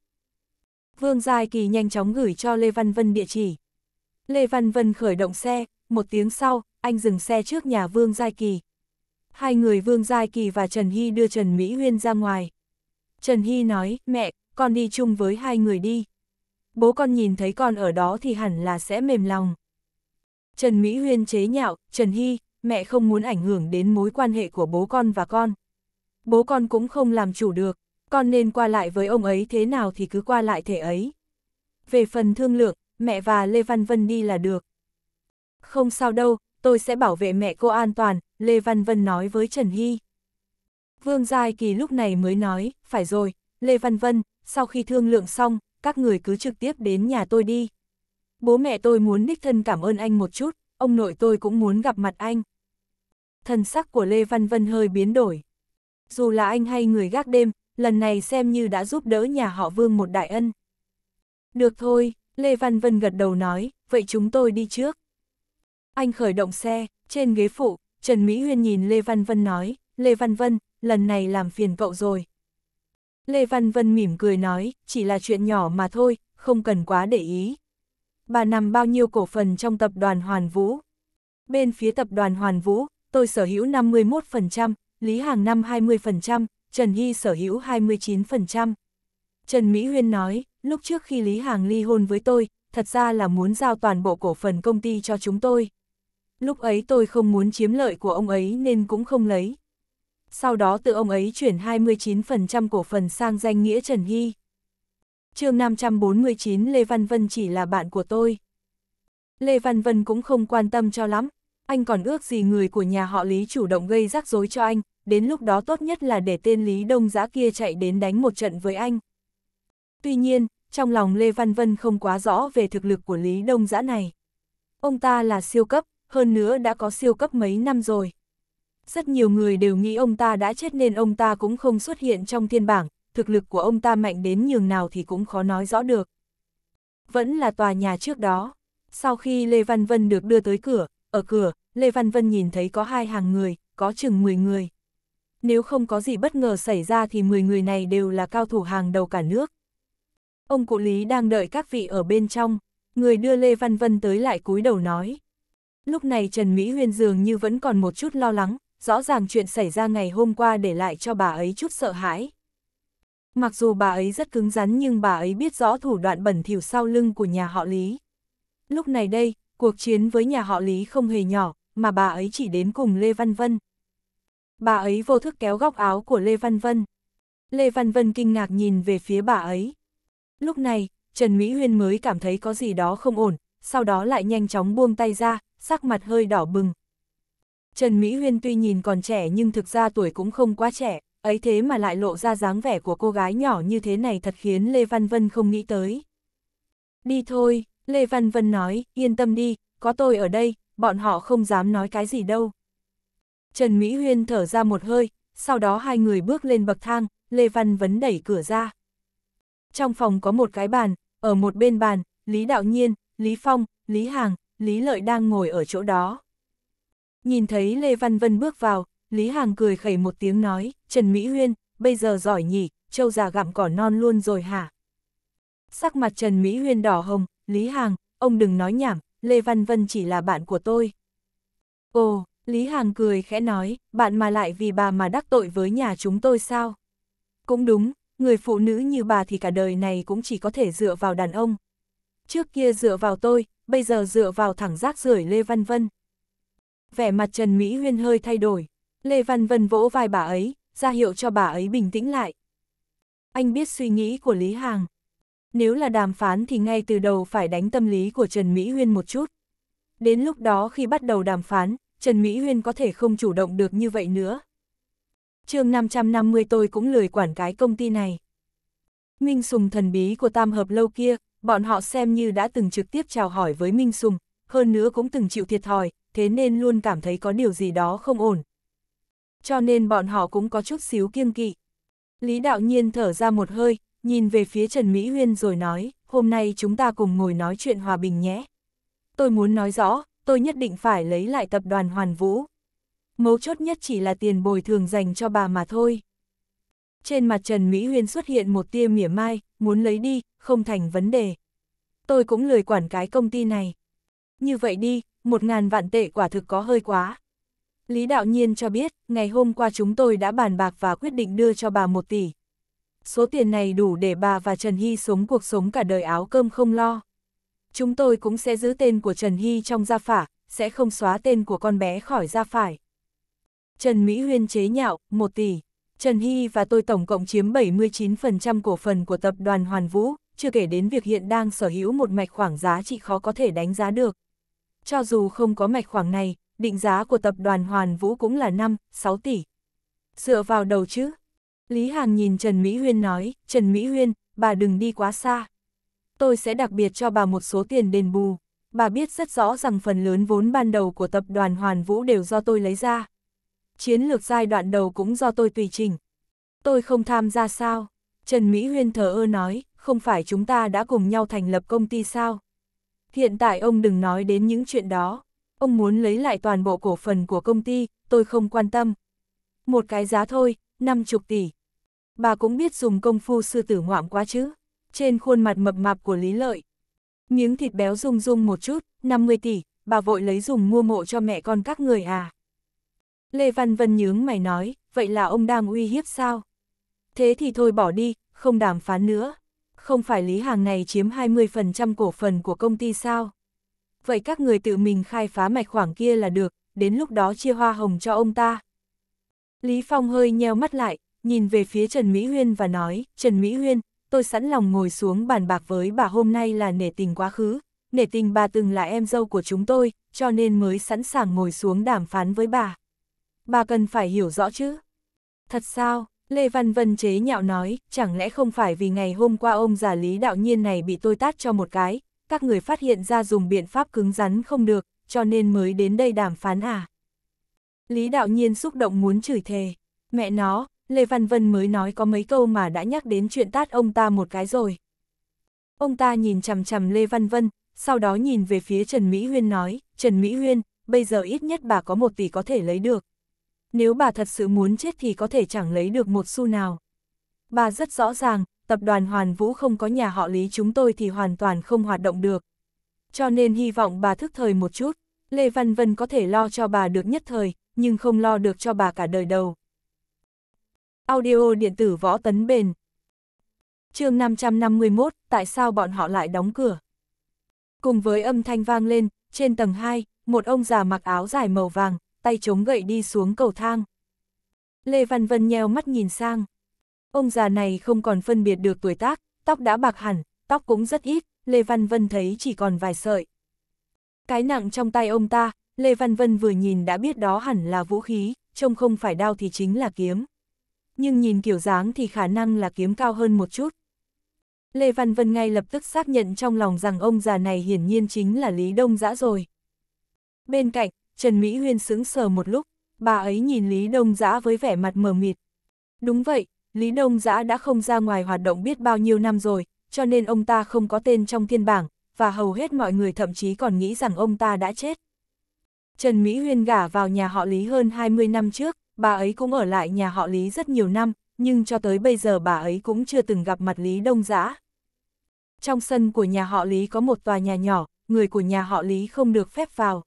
Vương Giai Kỳ nhanh chóng gửi cho Lê Văn Vân địa chỉ. Lê Văn Vân khởi động xe, một tiếng sau, anh dừng xe trước nhà Vương Giai Kỳ hai người Vương Giai Kỳ và Trần Hy đưa Trần Mỹ Huyên ra ngoài. Trần Hy nói, mẹ, con đi chung với hai người đi. Bố con nhìn thấy con ở đó thì hẳn là sẽ mềm lòng. Trần Mỹ Huyên chế nhạo, Trần Hy, mẹ không muốn ảnh hưởng đến mối quan hệ của bố con và con. Bố con cũng không làm chủ được, con nên qua lại với ông ấy thế nào thì cứ qua lại thể ấy. Về phần thương lượng, mẹ và Lê Văn Vân đi là được. Không sao đâu, tôi sẽ bảo vệ mẹ cô an toàn, Lê Văn Vân nói với Trần Hy. Vương Giai Kỳ lúc này mới nói, phải rồi, Lê Văn Vân, sau khi thương lượng xong, các người cứ trực tiếp đến nhà tôi đi. Bố mẹ tôi muốn đích thân cảm ơn anh một chút, ông nội tôi cũng muốn gặp mặt anh. Thần sắc của Lê Văn Vân hơi biến đổi. Dù là anh hay người gác đêm, lần này xem như đã giúp đỡ nhà họ Vương một đại ân. Được thôi, Lê Văn Vân gật đầu nói, vậy chúng tôi đi trước. Anh khởi động xe, trên ghế phụ, Trần Mỹ Huyên nhìn Lê Văn Vân nói, Lê Văn Vân, lần này làm phiền cậu rồi. Lê Văn Vân mỉm cười nói, chỉ là chuyện nhỏ mà thôi, không cần quá để ý. Bà nằm bao nhiêu cổ phần trong tập đoàn Hoàn Vũ? Bên phía tập đoàn Hoàn Vũ, tôi sở hữu 51%, Lý Hàng năm 20%, Trần Hy sở hữu 29%. Trần Mỹ Huyên nói, lúc trước khi Lý Hàng ly hôn với tôi, thật ra là muốn giao toàn bộ cổ phần công ty cho chúng tôi. Lúc ấy tôi không muốn chiếm lợi của ông ấy nên cũng không lấy. Sau đó tự ông ấy chuyển 29% cổ phần sang danh nghĩa Trần Hy. chương 549 Lê Văn Vân chỉ là bạn của tôi. Lê Văn Vân cũng không quan tâm cho lắm, anh còn ước gì người của nhà họ Lý chủ động gây rắc rối cho anh, đến lúc đó tốt nhất là để tên Lý Đông Giá kia chạy đến đánh một trận với anh. Tuy nhiên, trong lòng Lê Văn Vân không quá rõ về thực lực của Lý Đông Giã này. Ông ta là siêu cấp, hơn nữa đã có siêu cấp mấy năm rồi. Rất nhiều người đều nghĩ ông ta đã chết nên ông ta cũng không xuất hiện trong thiên bảng, thực lực của ông ta mạnh đến nhường nào thì cũng khó nói rõ được. Vẫn là tòa nhà trước đó. Sau khi Lê Văn Vân được đưa tới cửa, ở cửa, Lê Văn Vân nhìn thấy có hai hàng người, có chừng 10 người. Nếu không có gì bất ngờ xảy ra thì 10 người này đều là cao thủ hàng đầu cả nước. Ông cụ Lý đang đợi các vị ở bên trong, người đưa Lê Văn Vân tới lại cúi đầu nói, Lúc này Trần Mỹ Huyên dường như vẫn còn một chút lo lắng, rõ ràng chuyện xảy ra ngày hôm qua để lại cho bà ấy chút sợ hãi. Mặc dù bà ấy rất cứng rắn nhưng bà ấy biết rõ thủ đoạn bẩn thỉu sau lưng của nhà họ Lý. Lúc này đây, cuộc chiến với nhà họ Lý không hề nhỏ, mà bà ấy chỉ đến cùng Lê Văn Vân. Bà ấy vô thức kéo góc áo của Lê Văn Vân. Lê Văn Vân kinh ngạc nhìn về phía bà ấy. Lúc này, Trần Mỹ Huyên mới cảm thấy có gì đó không ổn, sau đó lại nhanh chóng buông tay ra, sắc mặt hơi đỏ bừng. Trần Mỹ Huyên tuy nhìn còn trẻ nhưng thực ra tuổi cũng không quá trẻ, ấy thế mà lại lộ ra dáng vẻ của cô gái nhỏ như thế này thật khiến Lê Văn Vân không nghĩ tới. Đi thôi, Lê Văn Vân nói, yên tâm đi, có tôi ở đây, bọn họ không dám nói cái gì đâu. Trần Mỹ Huyên thở ra một hơi, sau đó hai người bước lên bậc thang, Lê Văn Vân đẩy cửa ra. Trong phòng có một cái bàn, ở một bên bàn, Lý Đạo Nhiên, Lý Phong, Lý Hàng, Lý Lợi đang ngồi ở chỗ đó. Nhìn thấy Lê Văn Vân bước vào, Lý Hàng cười khẩy một tiếng nói, Trần Mỹ Huyên, bây giờ giỏi nhỉ, châu già gặm cỏ non luôn rồi hả? Sắc mặt Trần Mỹ Huyên đỏ hồng, Lý Hàng, ông đừng nói nhảm, Lê Văn Vân chỉ là bạn của tôi. Ồ, Lý Hàng cười khẽ nói, bạn mà lại vì bà mà đắc tội với nhà chúng tôi sao? Cũng đúng, người phụ nữ như bà thì cả đời này cũng chỉ có thể dựa vào đàn ông. Trước kia dựa vào tôi, bây giờ dựa vào thẳng rác rưởi Lê Văn Vân. Vẻ mặt Trần Mỹ Huyên hơi thay đổi, Lê Văn Vân vỗ vai bà ấy, ra hiệu cho bà ấy bình tĩnh lại. Anh biết suy nghĩ của Lý Hàng. Nếu là đàm phán thì ngay từ đầu phải đánh tâm lý của Trần Mỹ Huyên một chút. Đến lúc đó khi bắt đầu đàm phán, Trần Mỹ Huyên có thể không chủ động được như vậy nữa. chương 550 tôi cũng lười quản cái công ty này. Minh sùng thần bí của tam hợp lâu kia, bọn họ xem như đã từng trực tiếp chào hỏi với Minh Sùng, hơn nữa cũng từng chịu thiệt thòi, thế nên luôn cảm thấy có điều gì đó không ổn. Cho nên bọn họ cũng có chút xíu kiêng kỵ. Lý đạo nhiên thở ra một hơi, nhìn về phía Trần Mỹ Huyên rồi nói, hôm nay chúng ta cùng ngồi nói chuyện hòa bình nhé. Tôi muốn nói rõ, tôi nhất định phải lấy lại tập đoàn Hoàn Vũ. Mấu chốt nhất chỉ là tiền bồi thường dành cho bà mà thôi. Trên mặt Trần Mỹ Huyên xuất hiện một tia mỉa mai, muốn lấy đi, không thành vấn đề. Tôi cũng lười quản cái công ty này. Như vậy đi, một ngàn vạn tệ quả thực có hơi quá. Lý Đạo Nhiên cho biết, ngày hôm qua chúng tôi đã bàn bạc và quyết định đưa cho bà một tỷ. Số tiền này đủ để bà và Trần Hy sống cuộc sống cả đời áo cơm không lo. Chúng tôi cũng sẽ giữ tên của Trần Hy trong gia phả, sẽ không xóa tên của con bé khỏi gia phải. Trần Mỹ Huyên chế nhạo, một tỷ. Trần Hy và tôi tổng cộng chiếm 79% cổ phần của tập đoàn Hoàn Vũ, chưa kể đến việc hiện đang sở hữu một mạch khoảng giá trị khó có thể đánh giá được. Cho dù không có mạch khoảng này, định giá của tập đoàn Hoàn Vũ cũng là 5, 6 tỷ. Dựa vào đầu chứ? Lý Hàn nhìn Trần Mỹ Huyên nói, Trần Mỹ Huyên, bà đừng đi quá xa. Tôi sẽ đặc biệt cho bà một số tiền đền bù. Bà biết rất rõ rằng phần lớn vốn ban đầu của tập đoàn Hoàn Vũ đều do tôi lấy ra. Chiến lược giai đoạn đầu cũng do tôi tùy chỉnh. Tôi không tham gia sao? Trần Mỹ Huyên thờ ơ nói, không phải chúng ta đã cùng nhau thành lập công ty sao? Hiện tại ông đừng nói đến những chuyện đó. Ông muốn lấy lại toàn bộ cổ phần của công ty, tôi không quan tâm. Một cái giá thôi, 50 tỷ. Bà cũng biết dùng công phu sư tử ngoạm quá chứ. Trên khuôn mặt mập mạp của Lý Lợi. Miếng thịt béo rung rung một chút, 50 tỷ, bà vội lấy dùng mua mộ cho mẹ con các người à. Lê Văn Vân nhướng mày nói, vậy là ông đang uy hiếp sao? Thế thì thôi bỏ đi, không đàm phán nữa không phải Lý Hàng này chiếm 20% cổ phần của công ty sao? Vậy các người tự mình khai phá mạch khoảng kia là được, đến lúc đó chia hoa hồng cho ông ta. Lý Phong hơi nheo mắt lại, nhìn về phía Trần Mỹ Huyên và nói, Trần Mỹ Huyên, tôi sẵn lòng ngồi xuống bàn bạc với bà hôm nay là nể tình quá khứ, nể tình bà từng là em dâu của chúng tôi, cho nên mới sẵn sàng ngồi xuống đàm phán với bà. Bà cần phải hiểu rõ chứ. Thật sao? Lê Văn Vân chế nhạo nói, chẳng lẽ không phải vì ngày hôm qua ông giả lý đạo nhiên này bị tôi tát cho một cái, các người phát hiện ra dùng biện pháp cứng rắn không được, cho nên mới đến đây đàm phán à. Lý đạo nhiên xúc động muốn chửi thề, mẹ nó, Lê Văn Vân mới nói có mấy câu mà đã nhắc đến chuyện tát ông ta một cái rồi. Ông ta nhìn chằm chằm Lê Văn Vân, sau đó nhìn về phía Trần Mỹ Huyên nói, Trần Mỹ Huyên, bây giờ ít nhất bà có một tỷ có thể lấy được nếu bà thật sự muốn chết thì có thể chẳng lấy được một xu nào. Bà rất rõ ràng, tập đoàn Hoàn Vũ không có nhà họ Lý chúng tôi thì hoàn toàn không hoạt động được. Cho nên hy vọng bà thức thời một chút, Lê Văn Vân có thể lo cho bà được nhất thời, nhưng không lo được cho bà cả đời đầu. Audio điện tử võ tấn bền chương 551, tại sao bọn họ lại đóng cửa? Cùng với âm thanh vang lên, trên tầng 2, một ông già mặc áo dài màu vàng, tay chống gậy đi xuống cầu thang. Lê Văn Vân nheo mắt nhìn sang. Ông già này không còn phân biệt được tuổi tác, tóc đã bạc hẳn, tóc cũng rất ít, Lê Văn Vân thấy chỉ còn vài sợi. Cái nặng trong tay ông ta, Lê Văn Vân vừa nhìn đã biết đó hẳn là vũ khí, trông không phải đao thì chính là kiếm. Nhưng nhìn kiểu dáng thì khả năng là kiếm cao hơn một chút. Lê Văn Vân ngay lập tức xác nhận trong lòng rằng ông già này hiển nhiên chính là Lý Đông Dã rồi. Bên cạnh, Trần Mỹ Huyên sững sờ một lúc, bà ấy nhìn Lý Đông Giã với vẻ mặt mờ mịt. Đúng vậy, Lý Đông Giã đã không ra ngoài hoạt động biết bao nhiêu năm rồi, cho nên ông ta không có tên trong thiên bảng, và hầu hết mọi người thậm chí còn nghĩ rằng ông ta đã chết. Trần Mỹ Huyên gả vào nhà họ Lý hơn 20 năm trước, bà ấy cũng ở lại nhà họ Lý rất nhiều năm, nhưng cho tới bây giờ bà ấy cũng chưa từng gặp mặt Lý Đông Giã. Trong sân của nhà họ Lý có một tòa nhà nhỏ, người của nhà họ Lý không được phép vào.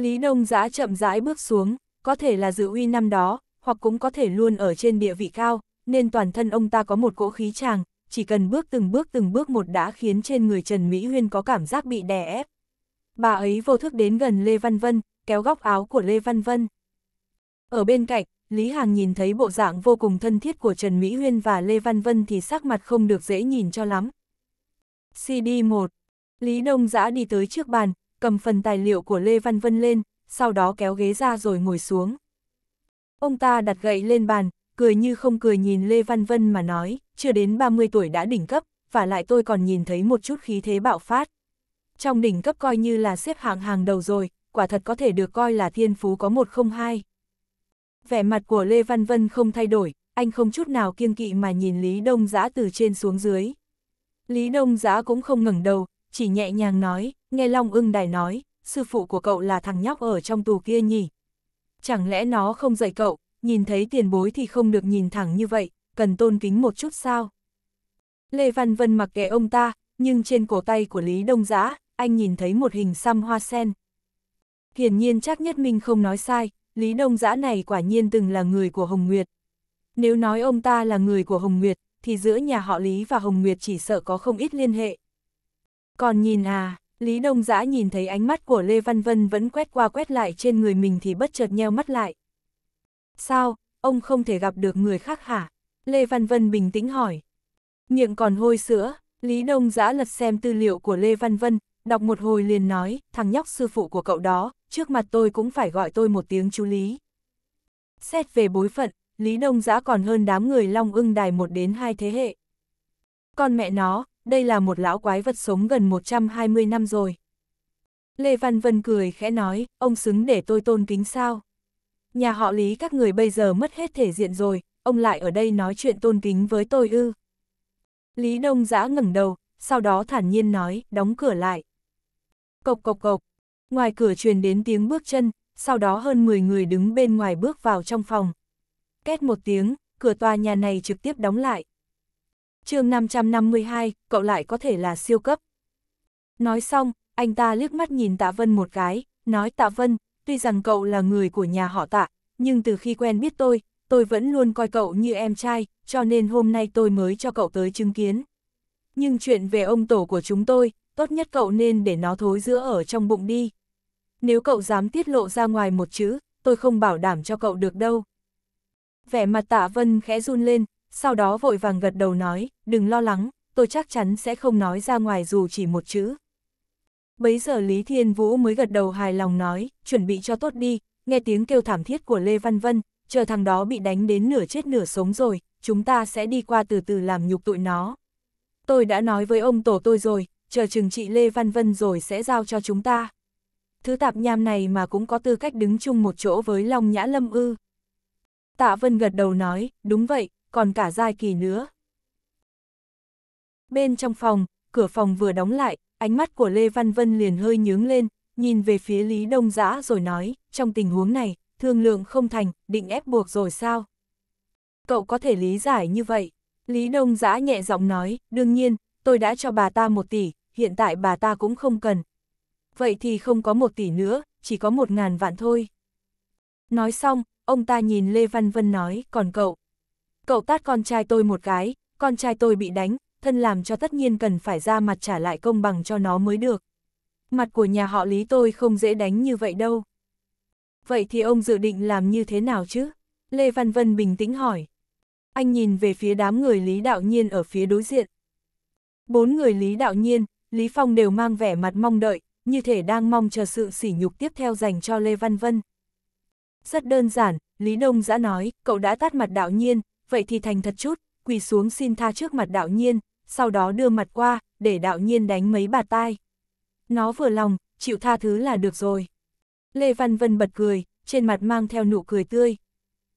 Lý Đông Giã chậm rãi bước xuống, có thể là dự uy năm đó, hoặc cũng có thể luôn ở trên địa vị cao, nên toàn thân ông ta có một cỗ khí tràng, chỉ cần bước từng bước từng bước một đã khiến trên người Trần Mỹ Huyên có cảm giác bị đè ép. Bà ấy vô thức đến gần Lê Văn Vân, kéo góc áo của Lê Văn Vân. Ở bên cạnh, Lý Hàng nhìn thấy bộ dạng vô cùng thân thiết của Trần Mỹ Huyên và Lê Văn Vân thì sắc mặt không được dễ nhìn cho lắm. CD 1 Lý Đông Giã đi tới trước bàn, cầm phần tài liệu của Lê Văn Vân lên, sau đó kéo ghế ra rồi ngồi xuống. Ông ta đặt gậy lên bàn, cười như không cười nhìn Lê Văn Vân mà nói, chưa đến 30 tuổi đã đỉnh cấp, và lại tôi còn nhìn thấy một chút khí thế bạo phát. Trong đỉnh cấp coi như là xếp hạng hàng đầu rồi, quả thật có thể được coi là thiên phú có một không hai. Vẻ mặt của Lê Văn Vân không thay đổi, anh không chút nào kiêng kỵ mà nhìn Lý Đông Giã từ trên xuống dưới. Lý Đông Giã cũng không ngẩng đầu, chỉ nhẹ nhàng nói, nghe Long ưng đài nói, sư phụ của cậu là thằng nhóc ở trong tù kia nhỉ. Chẳng lẽ nó không dạy cậu, nhìn thấy tiền bối thì không được nhìn thẳng như vậy, cần tôn kính một chút sao? Lê Văn Vân mặc kệ ông ta, nhưng trên cổ tay của Lý Đông Giã, anh nhìn thấy một hình xăm hoa sen. Hiển nhiên chắc nhất mình không nói sai, Lý Đông Giã này quả nhiên từng là người của Hồng Nguyệt. Nếu nói ông ta là người của Hồng Nguyệt, thì giữa nhà họ Lý và Hồng Nguyệt chỉ sợ có không ít liên hệ. Còn nhìn à, Lý Đông Giã nhìn thấy ánh mắt của Lê Văn Vân vẫn quét qua quét lại trên người mình thì bất chợt nheo mắt lại. Sao, ông không thể gặp được người khác hả? Lê Văn Vân bình tĩnh hỏi. Miệng còn hôi sữa, Lý Đông Giã lật xem tư liệu của Lê Văn Vân, đọc một hồi liền nói, thằng nhóc sư phụ của cậu đó, trước mặt tôi cũng phải gọi tôi một tiếng chú Lý. Xét về bối phận, Lý Đông Giã còn hơn đám người long ưng đài một đến hai thế hệ. Con mẹ nó, đây là một lão quái vật sống gần 120 năm rồi. Lê Văn Vân cười khẽ nói, ông xứng để tôi tôn kính sao? Nhà họ Lý các người bây giờ mất hết thể diện rồi, ông lại ở đây nói chuyện tôn kính với tôi ư. Lý Đông giã ngẩng đầu, sau đó thản nhiên nói, đóng cửa lại. Cộc cộc cộc, ngoài cửa truyền đến tiếng bước chân, sau đó hơn 10 người đứng bên ngoài bước vào trong phòng. Két một tiếng, cửa tòa nhà này trực tiếp đóng lại chương 552, cậu lại có thể là siêu cấp. Nói xong, anh ta liếc mắt nhìn Tạ Vân một cái, nói Tạ Vân, tuy rằng cậu là người của nhà họ Tạ, nhưng từ khi quen biết tôi, tôi vẫn luôn coi cậu như em trai, cho nên hôm nay tôi mới cho cậu tới chứng kiến. Nhưng chuyện về ông tổ của chúng tôi, tốt nhất cậu nên để nó thối giữa ở trong bụng đi. Nếu cậu dám tiết lộ ra ngoài một chữ, tôi không bảo đảm cho cậu được đâu. Vẻ mặt tạ vân khẽ run lên, sau đó vội vàng gật đầu nói, đừng lo lắng, tôi chắc chắn sẽ không nói ra ngoài dù chỉ một chữ. Bấy giờ Lý Thiên Vũ mới gật đầu hài lòng nói, chuẩn bị cho tốt đi, nghe tiếng kêu thảm thiết của Lê Văn Vân, chờ thằng đó bị đánh đến nửa chết nửa sống rồi, chúng ta sẽ đi qua từ từ làm nhục tụi nó. Tôi đã nói với ông tổ tôi rồi, chờ chừng chị Lê Văn Vân rồi sẽ giao cho chúng ta. Thứ tạp nham này mà cũng có tư cách đứng chung một chỗ với Long Nhã Lâm ư. Tạ Vân gật đầu nói, đúng vậy, còn cả giai kỳ nữa. Bên trong phòng, cửa phòng vừa đóng lại, ánh mắt của Lê Văn Vân liền hơi nhướng lên, nhìn về phía Lý Đông Giã rồi nói, trong tình huống này, thương lượng không thành, định ép buộc rồi sao? Cậu có thể lý giải như vậy. Lý Đông Giã nhẹ giọng nói, đương nhiên, tôi đã cho bà ta một tỷ, hiện tại bà ta cũng không cần. Vậy thì không có một tỷ nữa, chỉ có một ngàn vạn thôi. Nói xong, ông ta nhìn Lê Văn Vân nói, còn cậu, Cậu tát con trai tôi một cái, con trai tôi bị đánh, thân làm cho tất nhiên cần phải ra mặt trả lại công bằng cho nó mới được. Mặt của nhà họ Lý tôi không dễ đánh như vậy đâu. Vậy thì ông dự định làm như thế nào chứ? Lê Văn Vân bình tĩnh hỏi. Anh nhìn về phía đám người Lý Đạo Nhiên ở phía đối diện. Bốn người Lý Đạo Nhiên, Lý Phong đều mang vẻ mặt mong đợi, như thể đang mong chờ sự sỉ nhục tiếp theo dành cho Lê Văn Vân. Rất đơn giản, Lý Đông đã nói, cậu đã tát mặt Đạo Nhiên, vậy thì thành thật chút, quỳ xuống xin tha trước mặt đạo nhiên, sau đó đưa mặt qua, để đạo nhiên đánh mấy bà tai. Nó vừa lòng, chịu tha thứ là được rồi. Lê Văn Vân bật cười, trên mặt mang theo nụ cười tươi.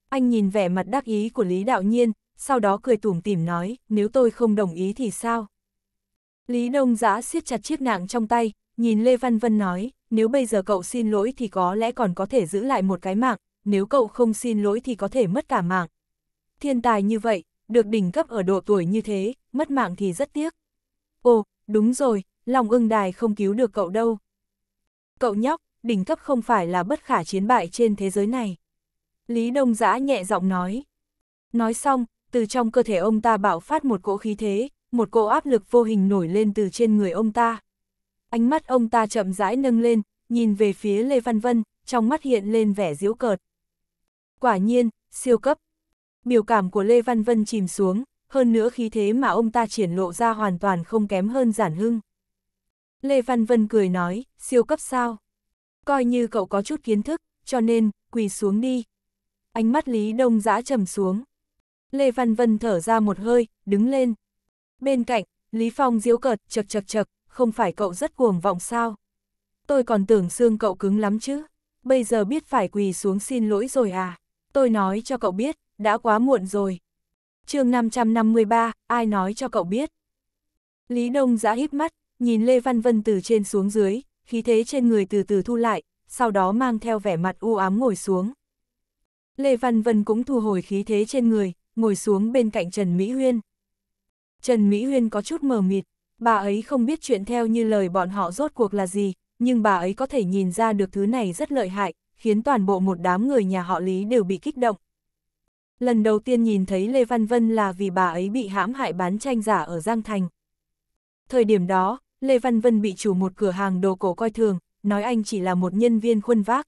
Anh nhìn vẻ mặt đắc ý của Lý Đạo Nhiên, sau đó cười tủm tỉm nói, nếu tôi không đồng ý thì sao? Lý Đông Giã siết chặt chiếc nạng trong tay, nhìn Lê Văn Vân nói, nếu bây giờ cậu xin lỗi thì có lẽ còn có thể giữ lại một cái mạng, nếu cậu không xin lỗi thì có thể mất cả mạng. Thiên tài như vậy, được đỉnh cấp ở độ tuổi như thế, mất mạng thì rất tiếc. Ồ, đúng rồi, lòng ưng đài không cứu được cậu đâu. Cậu nhóc, đỉnh cấp không phải là bất khả chiến bại trên thế giới này. Lý Đông Giã nhẹ giọng nói. Nói xong, từ trong cơ thể ông ta bạo phát một cỗ khí thế, một cỗ áp lực vô hình nổi lên từ trên người ông ta. Ánh mắt ông ta chậm rãi nâng lên, nhìn về phía Lê Văn Vân, trong mắt hiện lên vẻ diễu cợt. Quả nhiên, siêu cấp, Biểu cảm của Lê Văn Vân chìm xuống, hơn nữa khí thế mà ông ta triển lộ ra hoàn toàn không kém hơn giản hưng. Lê Văn Vân cười nói, siêu cấp sao? Coi như cậu có chút kiến thức, cho nên, quỳ xuống đi. Ánh mắt Lý Đông giã trầm xuống. Lê Văn Vân thở ra một hơi, đứng lên. Bên cạnh, Lý Phong diễu cợt, chật chật chật, không phải cậu rất cuồng vọng sao? Tôi còn tưởng xương cậu cứng lắm chứ, bây giờ biết phải quỳ xuống xin lỗi rồi à? Tôi nói cho cậu biết, đã quá muộn rồi. chương 553, ai nói cho cậu biết? Lý Đông giã hít mắt, nhìn Lê Văn Vân từ trên xuống dưới, khí thế trên người từ từ thu lại, sau đó mang theo vẻ mặt u ám ngồi xuống. Lê Văn Vân cũng thu hồi khí thế trên người, ngồi xuống bên cạnh Trần Mỹ Huyên. Trần Mỹ Huyên có chút mờ mịt, bà ấy không biết chuyện theo như lời bọn họ rốt cuộc là gì, nhưng bà ấy có thể nhìn ra được thứ này rất lợi hại, khiến toàn bộ một đám người nhà họ Lý đều bị kích động, lần đầu tiên nhìn thấy Lê Văn Vân là vì bà ấy bị hãm hại bán tranh giả ở Giang Thành. Thời điểm đó, Lê Văn Vân bị chủ một cửa hàng đồ cổ coi thường, nói anh chỉ là một nhân viên khuân vác.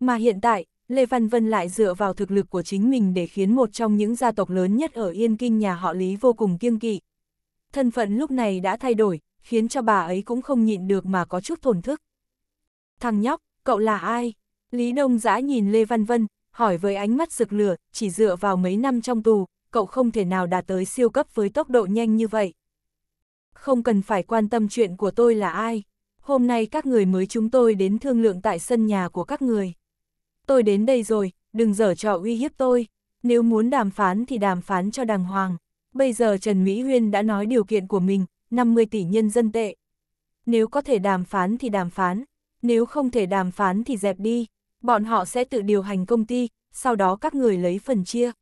Mà hiện tại, Lê Văn Vân lại dựa vào thực lực của chính mình để khiến một trong những gia tộc lớn nhất ở Yên Kinh nhà họ Lý vô cùng kiêng kỵ. Thân phận lúc này đã thay đổi, khiến cho bà ấy cũng không nhịn được mà có chút thổn thức. Thằng nhóc, cậu là ai? Lý Đông Giã nhìn Lê Văn Vân, hỏi với ánh mắt rực lửa, chỉ dựa vào mấy năm trong tù, cậu không thể nào đạt tới siêu cấp với tốc độ nhanh như vậy. Không cần phải quan tâm chuyện của tôi là ai, hôm nay các người mới chúng tôi đến thương lượng tại sân nhà của các người. Tôi đến đây rồi, đừng dở trò uy hiếp tôi, nếu muốn đàm phán thì đàm phán cho đàng hoàng. Bây giờ Trần Mỹ Huyên đã nói điều kiện của mình, 50 tỷ nhân dân tệ. Nếu có thể đàm phán thì đàm phán, nếu không thể đàm phán thì dẹp đi, bọn họ sẽ tự điều hành công ty, sau đó các người lấy phần chia.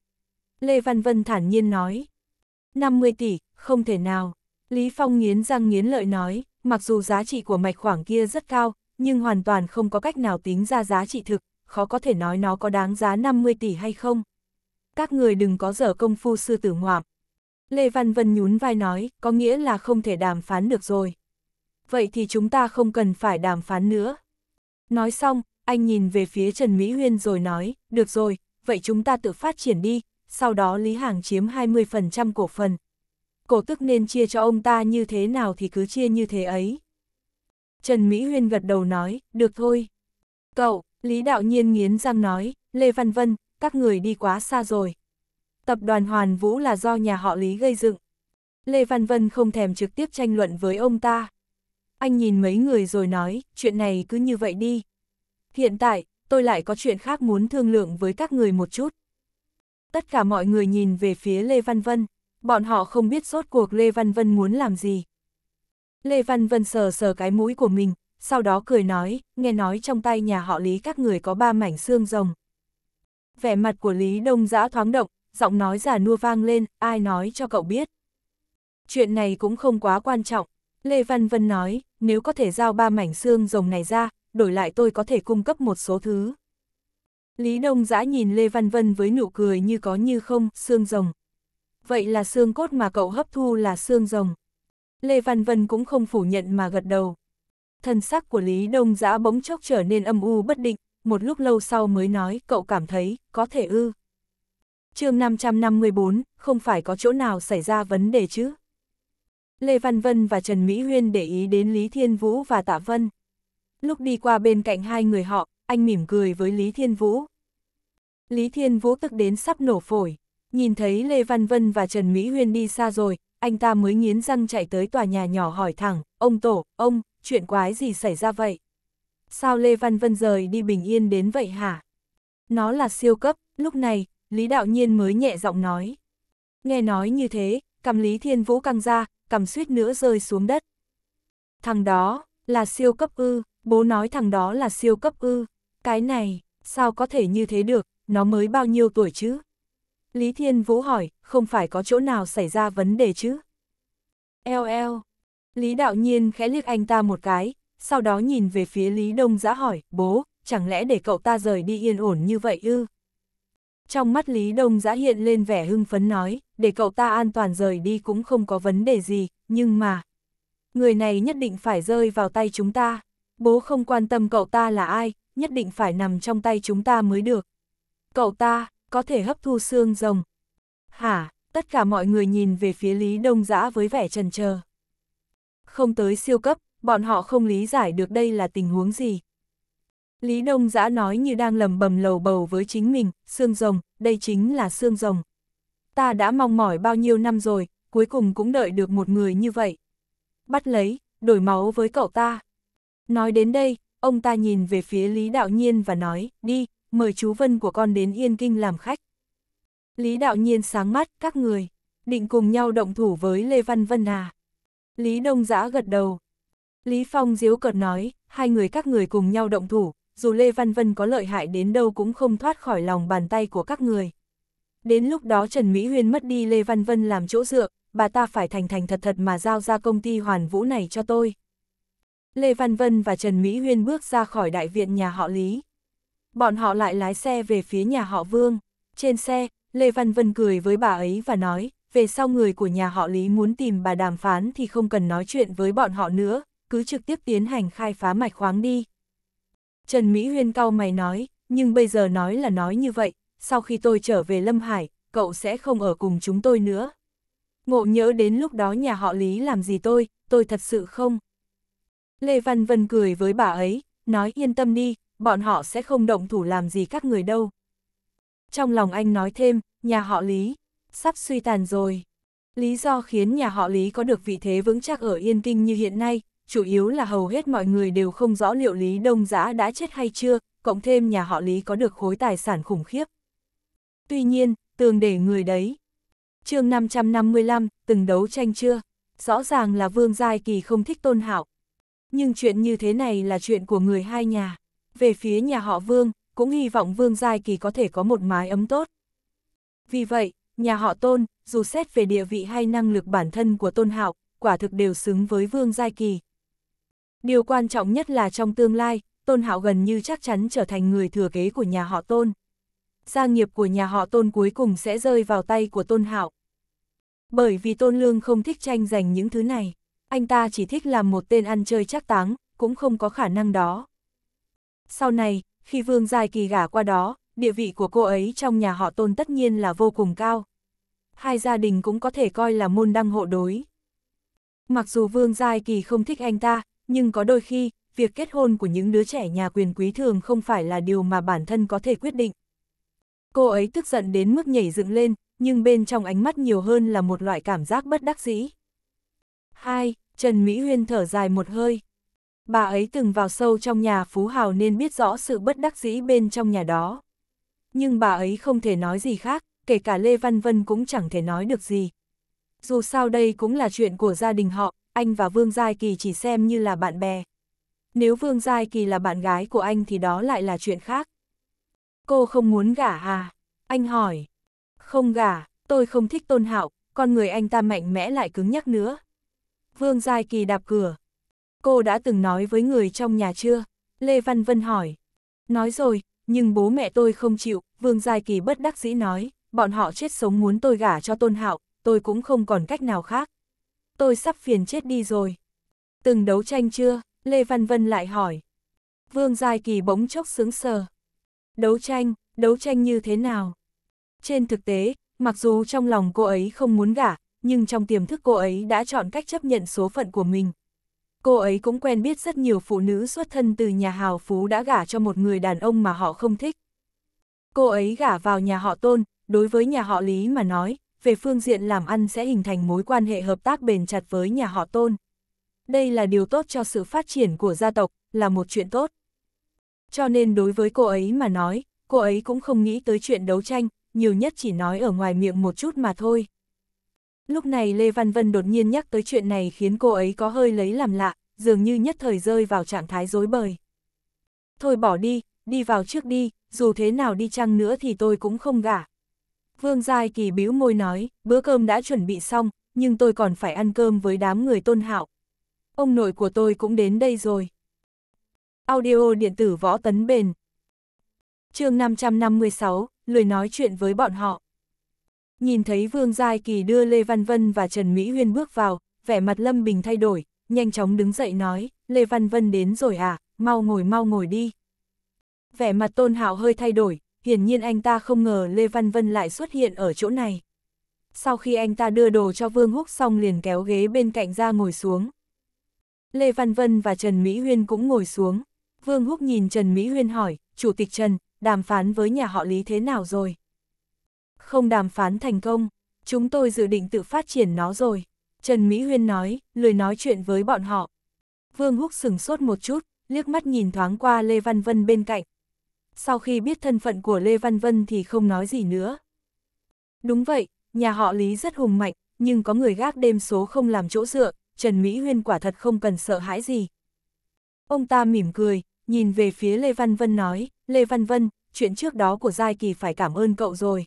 Lê Văn Vân thản nhiên nói, 50 tỷ, không thể nào. Lý Phong nghiến răng nghiến lợi nói, mặc dù giá trị của mạch khoảng kia rất cao, nhưng hoàn toàn không có cách nào tính ra giá trị thực, khó có thể nói nó có đáng giá 50 tỷ hay không. Các người đừng có dở công phu sư tử ngoạm. Lê Văn Vân nhún vai nói, có nghĩa là không thể đàm phán được rồi. Vậy thì chúng ta không cần phải đàm phán nữa. Nói xong, anh nhìn về phía Trần Mỹ Huyên rồi nói, được rồi, vậy chúng ta tự phát triển đi, sau đó Lý Hàng chiếm 20% cổ phần. Cổ tức nên chia cho ông ta như thế nào thì cứ chia như thế ấy. Trần Mỹ Huyên gật đầu nói, được thôi. Cậu, Lý Đạo Nhiên nghiến răng nói, Lê Văn Vân, các người đi quá xa rồi. Tập đoàn Hoàn Vũ là do nhà họ Lý gây dựng. Lê Văn Vân không thèm trực tiếp tranh luận với ông ta. Anh nhìn mấy người rồi nói, chuyện này cứ như vậy đi. Hiện tại, tôi lại có chuyện khác muốn thương lượng với các người một chút. Tất cả mọi người nhìn về phía Lê Văn Vân, bọn họ không biết rốt cuộc Lê Văn Vân muốn làm gì. Lê Văn Vân sờ sờ cái mũi của mình, sau đó cười nói, nghe nói trong tay nhà họ Lý các người có ba mảnh xương rồng. Vẻ mặt của Lý Đông dã thoáng động, giọng nói giả nua vang lên, ai nói cho cậu biết. Chuyện này cũng không quá quan trọng, Lê Văn Vân nói, nếu có thể giao ba mảnh xương rồng này ra, đổi lại tôi có thể cung cấp một số thứ. Lý Đông Giã nhìn Lê Văn Vân với nụ cười như có như không, xương rồng. Vậy là xương cốt mà cậu hấp thu là xương rồng. Lê Văn Vân cũng không phủ nhận mà gật đầu. Thân sắc của Lý Đông Giã bỗng chốc trở nên âm u bất định, một lúc lâu sau mới nói cậu cảm thấy, có thể ư. chương 554, không phải có chỗ nào xảy ra vấn đề chứ. Lê Văn Vân và Trần Mỹ Huyên để ý đến Lý Thiên Vũ và Tạ Vân lúc đi qua bên cạnh hai người họ, anh mỉm cười với Lý Thiên Vũ. Lý Thiên Vũ tức đến sắp nổ phổi, nhìn thấy Lê Văn Vân và Trần Mỹ Huyên đi xa rồi, anh ta mới nghiến răng chạy tới tòa nhà nhỏ hỏi thẳng, ông Tổ, ông, chuyện quái gì xảy ra vậy? Sao Lê Văn Vân rời đi bình yên đến vậy hả? Nó là siêu cấp, lúc này, Lý Đạo Nhiên mới nhẹ giọng nói. Nghe nói như thế, cầm Lý Thiên Vũ căng ra, cầm suýt nữa rơi xuống đất. Thằng đó, là siêu cấp ư. Bố nói thằng đó là siêu cấp ư, cái này, sao có thể như thế được, nó mới bao nhiêu tuổi chứ? Lý Thiên Vũ hỏi, không phải có chỗ nào xảy ra vấn đề chứ? LL. Lý đạo nhiên khẽ liếc anh ta một cái, sau đó nhìn về phía Lý Đông Giã hỏi, bố, chẳng lẽ để cậu ta rời đi yên ổn như vậy ư? Trong mắt Lý Đông Giã hiện lên vẻ hưng phấn nói, để cậu ta an toàn rời đi cũng không có vấn đề gì, nhưng mà... Người này nhất định phải rơi vào tay chúng ta bố không quan tâm cậu ta là ai, nhất định phải nằm trong tay chúng ta mới được. Cậu ta, có thể hấp thu xương rồng. Hả, tất cả mọi người nhìn về phía Lý Đông Giã với vẻ trần chờ Không tới siêu cấp, bọn họ không lý giải được đây là tình huống gì. Lý Đông Giã nói như đang lầm bầm lầu bầu với chính mình, xương rồng, đây chính là xương rồng. Ta đã mong mỏi bao nhiêu năm rồi, cuối cùng cũng đợi được một người như vậy. Bắt lấy, đổi máu với cậu ta. Nói đến đây, ông ta nhìn về phía Lý Đạo Nhiên và nói, đi, mời chú Vân của con đến Yên Kinh làm khách. Lý Đạo Nhiên sáng mắt, các người, định cùng nhau động thủ với Lê Văn Vân à. Lý Đông Giã gật đầu. Lý Phong diếu cợt nói, hai người các người cùng nhau động thủ, dù Lê Văn Vân có lợi hại đến đâu cũng không thoát khỏi lòng bàn tay của các người. Đến lúc đó Trần Mỹ Huyên mất đi Lê Văn Vân làm chỗ dựa, bà ta phải thành thành thật thật mà giao ra công ty hoàn vũ này cho tôi. Lê Văn Vân và Trần Mỹ Huyên bước ra khỏi đại viện nhà họ Lý. Bọn họ lại lái xe về phía nhà họ Vương. Trên xe, Lê Văn Vân cười với bà ấy và nói, về sau người của nhà họ Lý muốn tìm bà đàm phán thì không cần nói chuyện với bọn họ nữa, cứ trực tiếp tiến hành khai phá mạch khoáng đi. Trần Mỹ Huyên cau mày nói, nhưng bây giờ nói là nói như vậy, sau khi tôi trở về Lâm Hải, cậu sẽ không ở cùng chúng tôi nữa. Ngộ nhớ đến lúc đó nhà họ Lý làm gì tôi, tôi thật sự không. Lê Văn Vân cười với bà ấy, nói yên tâm đi, bọn họ sẽ không động thủ làm gì các người đâu. Trong lòng anh nói thêm, nhà họ Lý, sắp suy tàn rồi. Lý do khiến nhà họ Lý có được vị thế vững chắc ở Yên Kinh như hiện nay, chủ yếu là hầu hết mọi người đều không rõ liệu Lý Đông Giã đã chết hay chưa, cộng thêm nhà họ Lý có được khối tài sản khủng khiếp. Tuy nhiên, tường để người đấy. chương 555, từng đấu tranh chưa? Rõ ràng là Vương Giai Kỳ không thích Tôn Hạo, nhưng chuyện như thế này là chuyện của người hai nhà. Về phía nhà họ Vương, cũng hy vọng Vương Giai Kỳ có thể có một mái ấm tốt. Vì vậy, nhà họ Tôn, dù xét về địa vị hay năng lực bản thân của Tôn Hạo, quả thực đều xứng với Vương Giai Kỳ. Điều quan trọng nhất là trong tương lai, Tôn Hạo gần như chắc chắn trở thành người thừa kế của nhà họ Tôn. Gia nghiệp của nhà họ Tôn cuối cùng sẽ rơi vào tay của Tôn Hạo. Bởi vì Tôn Lương không thích tranh giành những thứ này anh ta chỉ thích làm một tên ăn chơi chắc táng, cũng không có khả năng đó. Sau này, khi Vương Giai Kỳ gả qua đó, địa vị của cô ấy trong nhà họ tôn tất nhiên là vô cùng cao. Hai gia đình cũng có thể coi là môn đăng hộ đối. Mặc dù Vương Giai Kỳ không thích anh ta, nhưng có đôi khi, việc kết hôn của những đứa trẻ nhà quyền quý thường không phải là điều mà bản thân có thể quyết định. Cô ấy tức giận đến mức nhảy dựng lên, nhưng bên trong ánh mắt nhiều hơn là một loại cảm giác bất đắc dĩ. Ai, Trần Mỹ Huyên thở dài một hơi. Bà ấy từng vào sâu trong nhà phú hào nên biết rõ sự bất đắc dĩ bên trong nhà đó. Nhưng bà ấy không thể nói gì khác, kể cả Lê Văn Vân cũng chẳng thể nói được gì. Dù sao đây cũng là chuyện của gia đình họ, anh và Vương Giai Kỳ chỉ xem như là bạn bè. Nếu Vương Giai Kỳ là bạn gái của anh thì đó lại là chuyện khác. Cô không muốn gả à? Anh hỏi. Không gả, tôi không thích tôn hạo, con người anh ta mạnh mẽ lại cứng nhắc nữa, Vương Giai Kỳ đạp cửa. Cô đã từng nói với người trong nhà chưa? Lê Văn Vân hỏi. Nói rồi, nhưng bố mẹ tôi không chịu, Vương Giai Kỳ bất đắc dĩ nói, bọn họ chết sống muốn tôi gả cho Tôn Hạo, tôi cũng không còn cách nào khác. Tôi sắp phiền chết đi rồi. Từng đấu tranh chưa? Lê Văn Vân lại hỏi. Vương Giai Kỳ bỗng chốc sướng sờ. Đấu tranh, đấu tranh như thế nào? Trên thực tế, mặc dù trong lòng cô ấy không muốn gả, nhưng trong tiềm thức cô ấy đã chọn cách chấp nhận số phận của mình. Cô ấy cũng quen biết rất nhiều phụ nữ xuất thân từ nhà hào phú đã gả cho một người đàn ông mà họ không thích. Cô ấy gả vào nhà họ tôn, đối với nhà họ Lý mà nói, về phương diện làm ăn sẽ hình thành mối quan hệ hợp tác bền chặt với nhà họ tôn. Đây là điều tốt cho sự phát triển của gia tộc, là một chuyện tốt. Cho nên đối với cô ấy mà nói, cô ấy cũng không nghĩ tới chuyện đấu tranh, nhiều nhất chỉ nói ở ngoài miệng một chút mà thôi. Lúc này Lê Văn Vân đột nhiên nhắc tới chuyện này khiến cô ấy có hơi lấy làm lạ, dường như nhất thời rơi vào trạng thái dối bời. Thôi bỏ đi, đi vào trước đi, dù thế nào đi chăng nữa thì tôi cũng không gả. Vương Giai Kỳ bĩu môi nói, bữa cơm đã chuẩn bị xong, nhưng tôi còn phải ăn cơm với đám người tôn hạo. Ông nội của tôi cũng đến đây rồi. Audio điện tử võ tấn bền. chương 556, lười nói chuyện với bọn họ. Nhìn thấy Vương Giai Kỳ đưa Lê Văn Vân và Trần Mỹ Huyên bước vào, vẻ mặt Lâm Bình thay đổi, nhanh chóng đứng dậy nói, Lê Văn Vân đến rồi à, mau ngồi mau ngồi đi. Vẻ mặt Tôn Hạo hơi thay đổi, hiển nhiên anh ta không ngờ Lê Văn Vân lại xuất hiện ở chỗ này. Sau khi anh ta đưa đồ cho Vương Húc xong liền kéo ghế bên cạnh ra ngồi xuống. Lê Văn Vân và Trần Mỹ Huyên cũng ngồi xuống. Vương Húc nhìn Trần Mỹ Huyên hỏi, Chủ tịch Trần, đàm phán với nhà họ Lý thế nào rồi? Không đàm phán thành công, chúng tôi dự định tự phát triển nó rồi. Trần Mỹ Huyên nói, lười nói chuyện với bọn họ. Vương Húc sừng sốt một chút, liếc mắt nhìn thoáng qua Lê Văn Vân bên cạnh. Sau khi biết thân phận của Lê Văn Vân thì không nói gì nữa. Đúng vậy, nhà họ Lý rất hùng mạnh, nhưng có người gác đêm số không làm chỗ dựa, Trần Mỹ Huyên quả thật không cần sợ hãi gì. Ông ta mỉm cười, nhìn về phía Lê Văn Vân nói, Lê Văn Vân, chuyện trước đó của Giai Kỳ phải cảm ơn cậu rồi.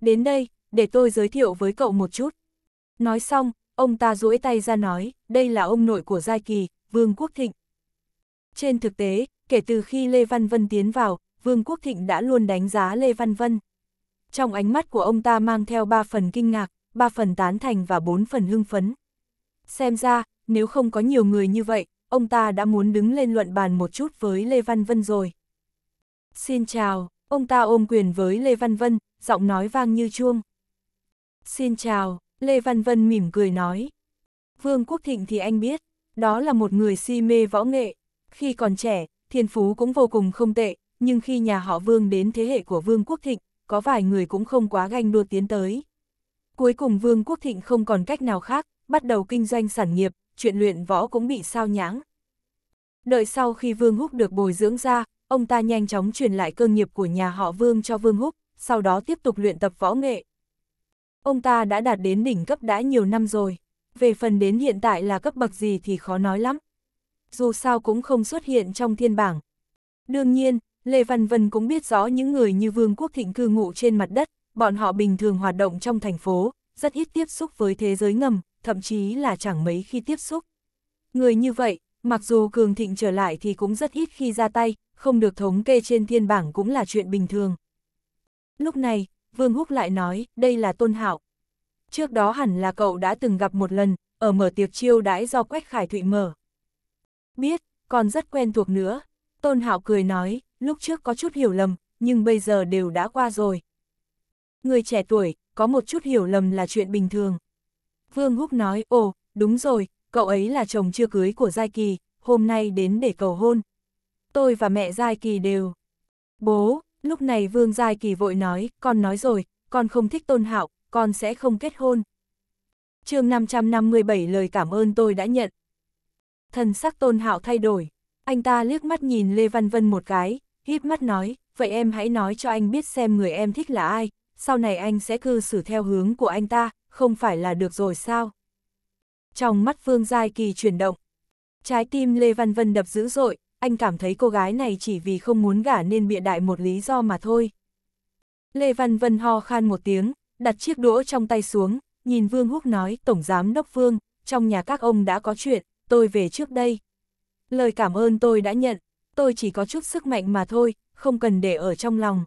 Đến đây, để tôi giới thiệu với cậu một chút. Nói xong, ông ta duỗi tay ra nói, đây là ông nội của Giai Kỳ, Vương Quốc Thịnh. Trên thực tế, kể từ khi Lê Văn Vân tiến vào, Vương Quốc Thịnh đã luôn đánh giá Lê Văn Vân. Trong ánh mắt của ông ta mang theo ba phần kinh ngạc, ba phần tán thành và bốn phần hưng phấn. Xem ra, nếu không có nhiều người như vậy, ông ta đã muốn đứng lên luận bàn một chút với Lê Văn Vân rồi. Xin chào, ông ta ôm quyền với Lê Văn Vân, giọng nói vang như chuông. Xin chào, Lê Văn Vân mỉm cười nói. Vương Quốc Thịnh thì anh biết, đó là một người si mê võ nghệ. Khi còn trẻ, thiên phú cũng vô cùng không tệ, nhưng khi nhà họ Vương đến thế hệ của Vương Quốc Thịnh, có vài người cũng không quá ganh đua tiến tới. Cuối cùng Vương Quốc Thịnh không còn cách nào khác, bắt đầu kinh doanh sản nghiệp, chuyện luyện võ cũng bị sao nhãng. Đợi sau khi Vương Húc được bồi dưỡng ra, ông ta nhanh chóng truyền lại cơ nghiệp của nhà họ Vương cho Vương Húc, sau đó tiếp tục luyện tập võ nghệ. Ông ta đã đạt đến đỉnh cấp đã nhiều năm rồi, về phần đến hiện tại là cấp bậc gì thì khó nói lắm. Dù sao cũng không xuất hiện trong thiên bảng. Đương nhiên, Lê Văn Vân cũng biết rõ những người như Vương quốc thịnh cư ngụ trên mặt đất, bọn họ bình thường hoạt động trong thành phố, rất ít tiếp xúc với thế giới ngầm, thậm chí là chẳng mấy khi tiếp xúc. Người như vậy, mặc dù cường thịnh trở lại thì cũng rất ít khi ra tay, không được thống kê trên thiên bảng cũng là chuyện bình thường. Lúc này, Vương Húc lại nói, đây là Tôn Hạo. Trước đó hẳn là cậu đã từng gặp một lần, ở mở tiệc chiêu đãi do Quách Khải Thụy mở. Biết, còn rất quen thuộc nữa. Tôn Hạo cười nói, lúc trước có chút hiểu lầm, nhưng bây giờ đều đã qua rồi. Người trẻ tuổi, có một chút hiểu lầm là chuyện bình thường. Vương Húc nói, ồ, đúng rồi, cậu ấy là chồng chưa cưới của Giai Kỳ, hôm nay đến để cầu hôn. Tôi và mẹ Giai Kỳ đều. Bố, Lúc này Vương Giai Kỳ vội nói, con nói rồi, con không thích tôn hạo, con sẽ không kết hôn. chương 557 lời cảm ơn tôi đã nhận. Thần sắc tôn hạo thay đổi, anh ta liếc mắt nhìn Lê Văn Vân một cái, híp mắt nói, vậy em hãy nói cho anh biết xem người em thích là ai, sau này anh sẽ cư xử theo hướng của anh ta, không phải là được rồi sao? Trong mắt Vương Giai Kỳ chuyển động, trái tim Lê Văn Vân đập dữ dội, anh cảm thấy cô gái này chỉ vì không muốn gả nên bịa đại một lý do mà thôi. Lê Văn Vân ho khan một tiếng, đặt chiếc đũa trong tay xuống, nhìn Vương Húc nói, Tổng Giám Đốc Vương, trong nhà các ông đã có chuyện, tôi về trước đây. Lời cảm ơn tôi đã nhận, tôi chỉ có chút sức mạnh mà thôi, không cần để ở trong lòng.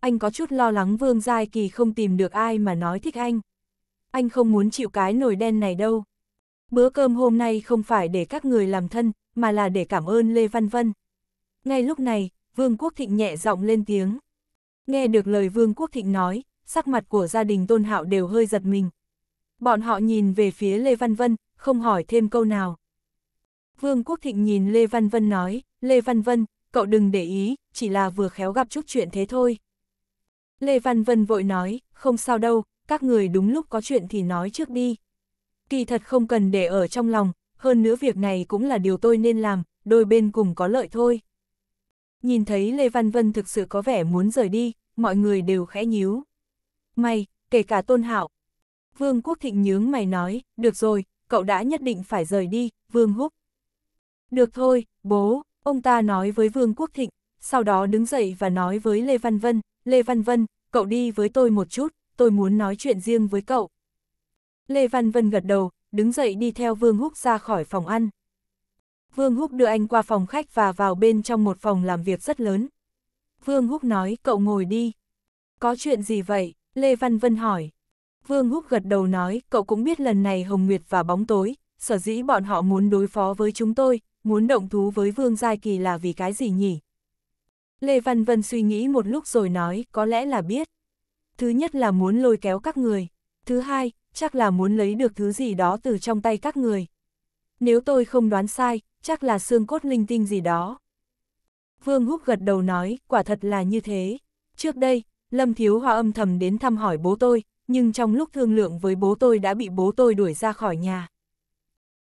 Anh có chút lo lắng Vương Giai Kỳ không tìm được ai mà nói thích anh. Anh không muốn chịu cái nồi đen này đâu. Bữa cơm hôm nay không phải để các người làm thân, mà là để cảm ơn Lê Văn Vân. Ngay lúc này, Vương Quốc Thịnh nhẹ giọng lên tiếng. Nghe được lời Vương Quốc Thịnh nói, sắc mặt của gia đình Tôn Hạo đều hơi giật mình. Bọn họ nhìn về phía Lê Văn Vân, không hỏi thêm câu nào. Vương Quốc Thịnh nhìn Lê Văn Vân nói, Lê Văn Vân, cậu đừng để ý, chỉ là vừa khéo gặp chút chuyện thế thôi. Lê Văn Vân vội nói, không sao đâu, các người đúng lúc có chuyện thì nói trước đi. Kỳ thật không cần để ở trong lòng, hơn nữa việc này cũng là điều tôi nên làm, đôi bên cùng có lợi thôi. Nhìn thấy Lê Văn Vân thực sự có vẻ muốn rời đi, mọi người đều khẽ nhíu. May, kể cả Tôn Hạo. Vương Quốc Thịnh nhướng mày nói, được rồi, cậu đã nhất định phải rời đi, Vương Húc. Được thôi, bố, ông ta nói với Vương Quốc Thịnh, sau đó đứng dậy và nói với Lê Văn Vân, Lê Văn Vân, cậu đi với tôi một chút, tôi muốn nói chuyện riêng với cậu. Lê Văn Vân gật đầu, đứng dậy đi theo Vương Húc ra khỏi phòng ăn. Vương Húc đưa anh qua phòng khách và vào bên trong một phòng làm việc rất lớn. Vương Húc nói, cậu ngồi đi. Có chuyện gì vậy? Lê Văn Vân hỏi. Vương Húc gật đầu nói, cậu cũng biết lần này Hồng Nguyệt và bóng tối, sở dĩ bọn họ muốn đối phó với chúng tôi, muốn động thú với Vương Giai Kỳ là vì cái gì nhỉ? Lê Văn Vân suy nghĩ một lúc rồi nói, có lẽ là biết. Thứ nhất là muốn lôi kéo các người. Thứ hai, chắc là muốn lấy được thứ gì đó từ trong tay các người. Nếu tôi không đoán sai, chắc là xương cốt linh tinh gì đó. Vương Húc gật đầu nói, quả thật là như thế. Trước đây, Lâm Thiếu Hoa âm thầm đến thăm hỏi bố tôi, nhưng trong lúc thương lượng với bố tôi đã bị bố tôi đuổi ra khỏi nhà.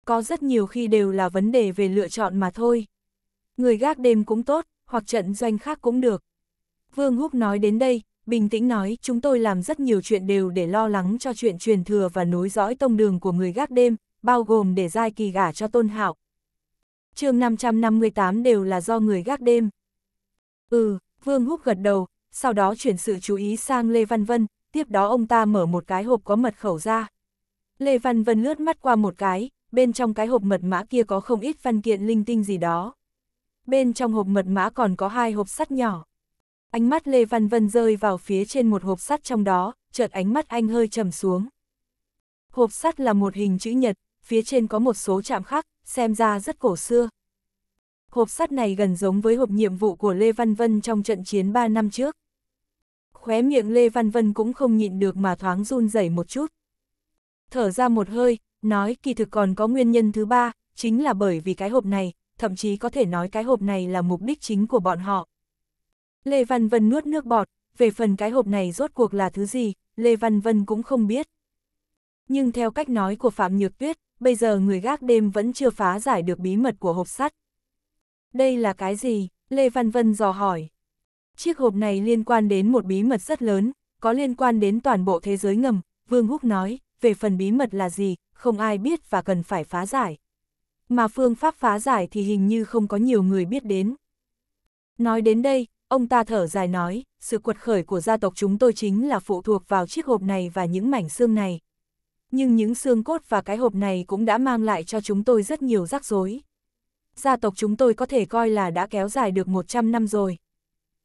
Có rất nhiều khi đều là vấn đề về lựa chọn mà thôi. Người gác đêm cũng tốt, hoặc trận doanh khác cũng được. Vương Húc nói đến đây, bình tĩnh nói chúng tôi làm rất nhiều chuyện đều để lo lắng cho chuyện truyền thừa và nối dõi tông đường của người gác đêm, bao gồm để giai kỳ gả cho tôn hạo. chương 558 đều là do người gác đêm. Ừ, Vương Húc gật đầu, sau đó chuyển sự chú ý sang Lê Văn Vân, tiếp đó ông ta mở một cái hộp có mật khẩu ra. Lê Văn Vân lướt mắt qua một cái, bên trong cái hộp mật mã kia có không ít văn kiện linh tinh gì đó. Bên trong hộp mật mã còn có hai hộp sắt nhỏ. Ánh mắt Lê Văn Vân rơi vào phía trên một hộp sắt trong đó, chợt ánh mắt anh hơi trầm xuống. Hộp sắt là một hình chữ nhật, phía trên có một số chạm khắc, xem ra rất cổ xưa. Hộp sắt này gần giống với hộp nhiệm vụ của Lê Văn Vân trong trận chiến 3 năm trước. Khóe miệng Lê Văn Vân cũng không nhịn được mà thoáng run rẩy một chút. Thở ra một hơi, nói kỳ thực còn có nguyên nhân thứ ba, chính là bởi vì cái hộp này, thậm chí có thể nói cái hộp này là mục đích chính của bọn họ, Lê Văn Vân nuốt nước bọt, về phần cái hộp này rốt cuộc là thứ gì, Lê Văn Vân cũng không biết. Nhưng theo cách nói của Phạm Nhược Tuyết, bây giờ người gác đêm vẫn chưa phá giải được bí mật của hộp sắt. Đây là cái gì? Lê Văn Vân dò hỏi. Chiếc hộp này liên quan đến một bí mật rất lớn, có liên quan đến toàn bộ thế giới ngầm, Vương Húc nói, về phần bí mật là gì, không ai biết và cần phải phá giải. Mà phương pháp phá giải thì hình như không có nhiều người biết đến. Nói đến đây, Ông ta thở dài nói, sự quật khởi của gia tộc chúng tôi chính là phụ thuộc vào chiếc hộp này và những mảnh xương này. Nhưng những xương cốt và cái hộp này cũng đã mang lại cho chúng tôi rất nhiều rắc rối. Gia tộc chúng tôi có thể coi là đã kéo dài được 100 năm rồi.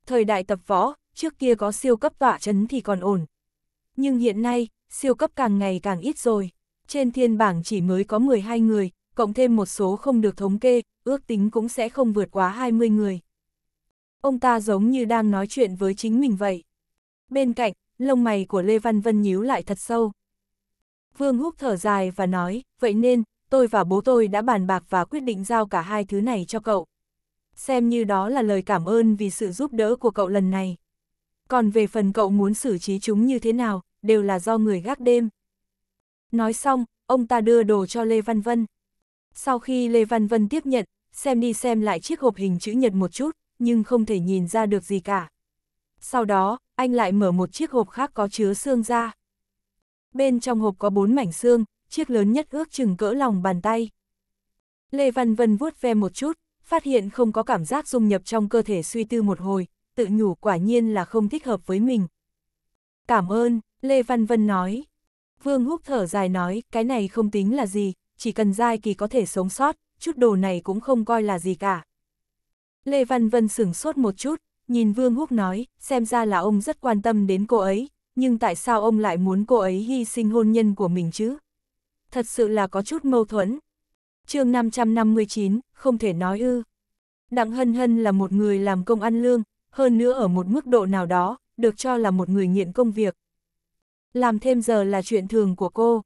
Thời đại tập võ, trước kia có siêu cấp tọa chấn thì còn ổn. Nhưng hiện nay, siêu cấp càng ngày càng ít rồi. Trên thiên bảng chỉ mới có 12 người, cộng thêm một số không được thống kê, ước tính cũng sẽ không vượt quá 20 người ông ta giống như đang nói chuyện với chính mình vậy. Bên cạnh, lông mày của Lê Văn Vân nhíu lại thật sâu. Vương Húc thở dài và nói, vậy nên, tôi và bố tôi đã bàn bạc và quyết định giao cả hai thứ này cho cậu. Xem như đó là lời cảm ơn vì sự giúp đỡ của cậu lần này. Còn về phần cậu muốn xử trí chúng như thế nào, đều là do người gác đêm. Nói xong, ông ta đưa đồ cho Lê Văn Vân. Sau khi Lê Văn Vân tiếp nhận, xem đi xem lại chiếc hộp hình chữ nhật một chút, nhưng không thể nhìn ra được gì cả. Sau đó, anh lại mở một chiếc hộp khác có chứa xương ra. Bên trong hộp có bốn mảnh xương, chiếc lớn nhất ước chừng cỡ lòng bàn tay. Lê Văn Vân vuốt ve một chút, phát hiện không có cảm giác dung nhập trong cơ thể suy tư một hồi, tự nhủ quả nhiên là không thích hợp với mình. Cảm ơn, Lê Văn Vân nói. Vương hút thở dài nói, cái này không tính là gì, chỉ cần dai kỳ có thể sống sót, chút đồ này cũng không coi là gì cả. Lê Văn Vân sửng sốt một chút, nhìn Vương Húc nói, xem ra là ông rất quan tâm đến cô ấy, nhưng tại sao ông lại muốn cô ấy hy sinh hôn nhân của mình chứ? Thật sự là có chút mâu thuẫn. chương 559, không thể nói ư. Đặng Hân Hân là một người làm công ăn lương, hơn nữa ở một mức độ nào đó, được cho là một người nghiện công việc. Làm thêm giờ là chuyện thường của cô.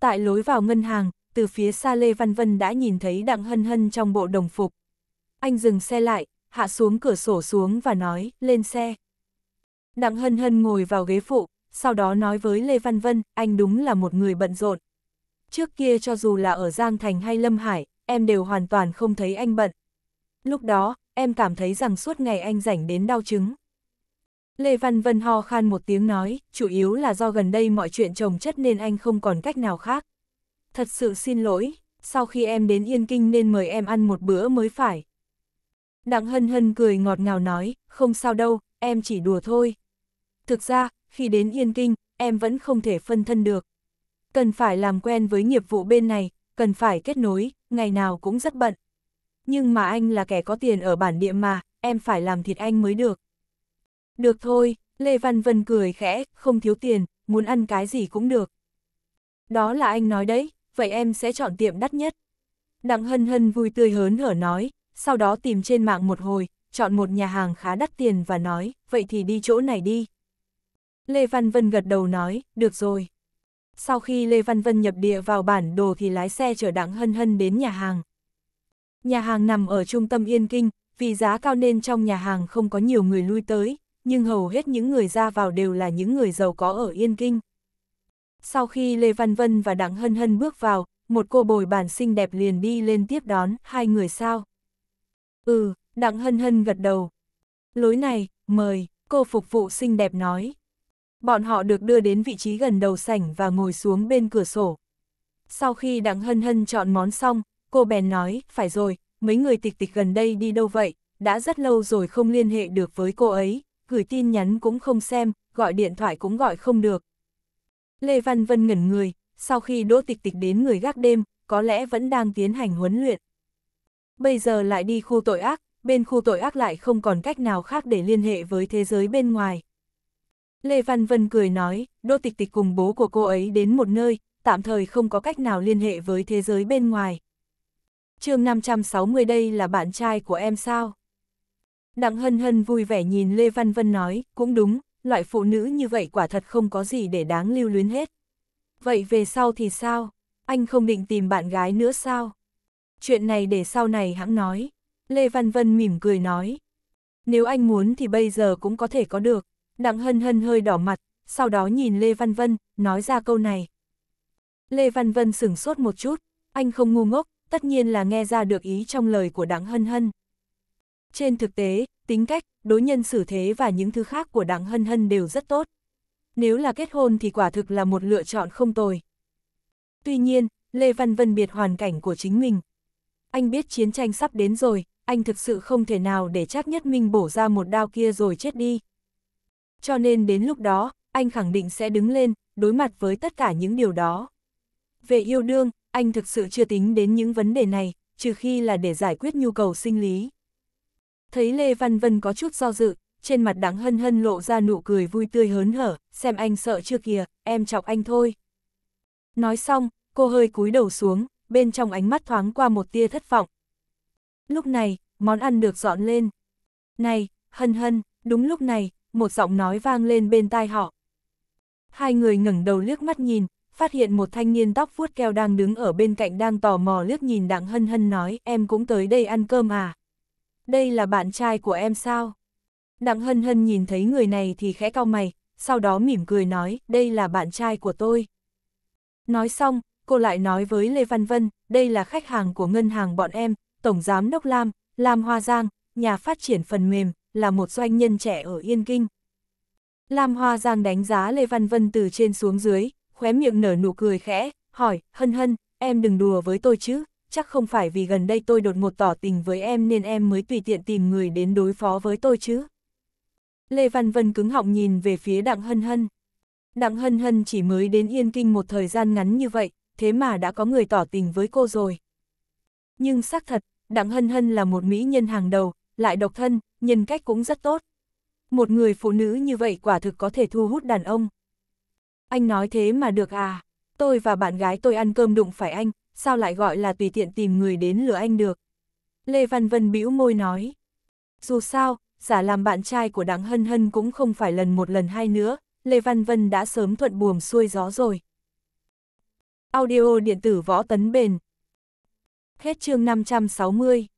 Tại lối vào ngân hàng, từ phía xa Lê Văn Vân đã nhìn thấy Đặng Hân Hân trong bộ đồng phục. Anh dừng xe lại, hạ xuống cửa sổ xuống và nói, lên xe. Đặng hân hân ngồi vào ghế phụ, sau đó nói với Lê Văn Vân, anh đúng là một người bận rộn. Trước kia cho dù là ở Giang Thành hay Lâm Hải, em đều hoàn toàn không thấy anh bận. Lúc đó, em cảm thấy rằng suốt ngày anh rảnh đến đau chứng. Lê Văn Vân ho khan một tiếng nói, chủ yếu là do gần đây mọi chuyện chồng chất nên anh không còn cách nào khác. Thật sự xin lỗi, sau khi em đến Yên Kinh nên mời em ăn một bữa mới phải. Đặng hân hân cười ngọt ngào nói, không sao đâu, em chỉ đùa thôi. Thực ra, khi đến Yên Kinh, em vẫn không thể phân thân được. Cần phải làm quen với nghiệp vụ bên này, cần phải kết nối, ngày nào cũng rất bận. Nhưng mà anh là kẻ có tiền ở bản địa mà, em phải làm thịt anh mới được. Được thôi, Lê Văn Vân cười khẽ, không thiếu tiền, muốn ăn cái gì cũng được. Đó là anh nói đấy, vậy em sẽ chọn tiệm đắt nhất. Đặng hân hân vui tươi hớn hở nói, sau đó tìm trên mạng một hồi, chọn một nhà hàng khá đắt tiền và nói, vậy thì đi chỗ này đi. Lê Văn Vân gật đầu nói, được rồi. Sau khi Lê Văn Vân nhập địa vào bản đồ thì lái xe chở Đặng Hân Hân đến nhà hàng. Nhà hàng nằm ở trung tâm Yên Kinh, vì giá cao nên trong nhà hàng không có nhiều người lui tới, nhưng hầu hết những người ra vào đều là những người giàu có ở Yên Kinh. Sau khi Lê Văn Vân và Đặng Hân Hân bước vào, một cô bồi bàn xinh đẹp liền đi lên tiếp đón hai người sao. Ừ, Đặng Hân Hân gật đầu. Lối này, mời, cô phục vụ xinh đẹp nói. Bọn họ được đưa đến vị trí gần đầu sảnh và ngồi xuống bên cửa sổ. Sau khi Đặng Hân Hân chọn món xong, cô bèn nói, phải rồi, mấy người tịch tịch gần đây đi đâu vậy, đã rất lâu rồi không liên hệ được với cô ấy, gửi tin nhắn cũng không xem, gọi điện thoại cũng gọi không được. Lê Văn Vân ngẩn người, sau khi đỗ tịch tịch đến người gác đêm, có lẽ vẫn đang tiến hành huấn luyện. Bây giờ lại đi khu tội ác, bên khu tội ác lại không còn cách nào khác để liên hệ với thế giới bên ngoài. Lê Văn Vân cười nói, đô Tịch Tịch cùng bố của cô ấy đến một nơi, tạm thời không có cách nào liên hệ với thế giới bên ngoài. chương 560 đây là bạn trai của em sao? Đặng Hân Hân vui vẻ nhìn Lê Văn Vân nói, cũng đúng, loại phụ nữ như vậy quả thật không có gì để đáng lưu luyến hết. Vậy về sau thì sao? Anh không định tìm bạn gái nữa sao? Chuyện này để sau này hãng nói. Lê Văn Vân mỉm cười nói. Nếu anh muốn thì bây giờ cũng có thể có được. Đặng hân hân hơi đỏ mặt, sau đó nhìn Lê Văn Vân, nói ra câu này. Lê Văn Vân sửng sốt một chút, anh không ngu ngốc, tất nhiên là nghe ra được ý trong lời của Đặng Hân Hân. Trên thực tế, tính cách, đối nhân xử thế và những thứ khác của Đặng Hân Hân đều rất tốt. Nếu là kết hôn thì quả thực là một lựa chọn không tồi. Tuy nhiên, Lê Văn Vân biệt hoàn cảnh của chính mình, anh biết chiến tranh sắp đến rồi, anh thực sự không thể nào để chắc nhất minh bổ ra một đao kia rồi chết đi. Cho nên đến lúc đó, anh khẳng định sẽ đứng lên, đối mặt với tất cả những điều đó. Về yêu đương, anh thực sự chưa tính đến những vấn đề này, trừ khi là để giải quyết nhu cầu sinh lý. Thấy Lê Văn Vân có chút do dự, trên mặt đắng hân hân lộ ra nụ cười vui tươi hớn hở, xem anh sợ chưa kìa, em chọc anh thôi. Nói xong, cô hơi cúi đầu xuống, bên trong ánh mắt thoáng qua một tia thất vọng. Lúc này, món ăn được dọn lên. Này, hân hân, đúng lúc này, một giọng nói vang lên bên tai họ. Hai người ngẩng đầu liếc mắt nhìn, phát hiện một thanh niên tóc vuốt keo đang đứng ở bên cạnh đang tò mò liếc nhìn đặng hân hân nói em cũng tới đây ăn cơm à. Đây là bạn trai của em sao? Đặng hân hân nhìn thấy người này thì khẽ cau mày, sau đó mỉm cười nói đây là bạn trai của tôi. Nói xong, cô lại nói với Lê Văn Vân, đây là khách hàng của ngân hàng bọn em, Tổng Giám Đốc Lam, Lam Hoa Giang, nhà phát triển phần mềm, là một doanh nhân trẻ ở Yên Kinh. Lam Hoa Giang đánh giá Lê Văn Vân từ trên xuống dưới, khóe miệng nở nụ cười khẽ, hỏi, hân hân, em đừng đùa với tôi chứ, chắc không phải vì gần đây tôi đột ngột tỏ tình với em nên em mới tùy tiện tìm người đến đối phó với tôi chứ. Lê Văn Vân cứng họng nhìn về phía Đặng Hân Hân. Đặng Hân Hân chỉ mới đến Yên Kinh một thời gian ngắn như vậy, thế mà đã có người tỏ tình với cô rồi. Nhưng xác thật, Đặng Hân Hân là một mỹ nhân hàng đầu, lại độc thân, nhân cách cũng rất tốt. Một người phụ nữ như vậy quả thực có thể thu hút đàn ông. Anh nói thế mà được à, tôi và bạn gái tôi ăn cơm đụng phải anh, sao lại gọi là tùy tiện tìm người đến lừa anh được. Lê Văn Vân bĩu môi nói. Dù sao, giả làm bạn trai của Đặng Hân Hân cũng không phải lần một lần hai nữa, Lê Văn Vân đã sớm thuận buồm xuôi gió rồi. Audio điện tử võ tấn bền. Hết chương 560.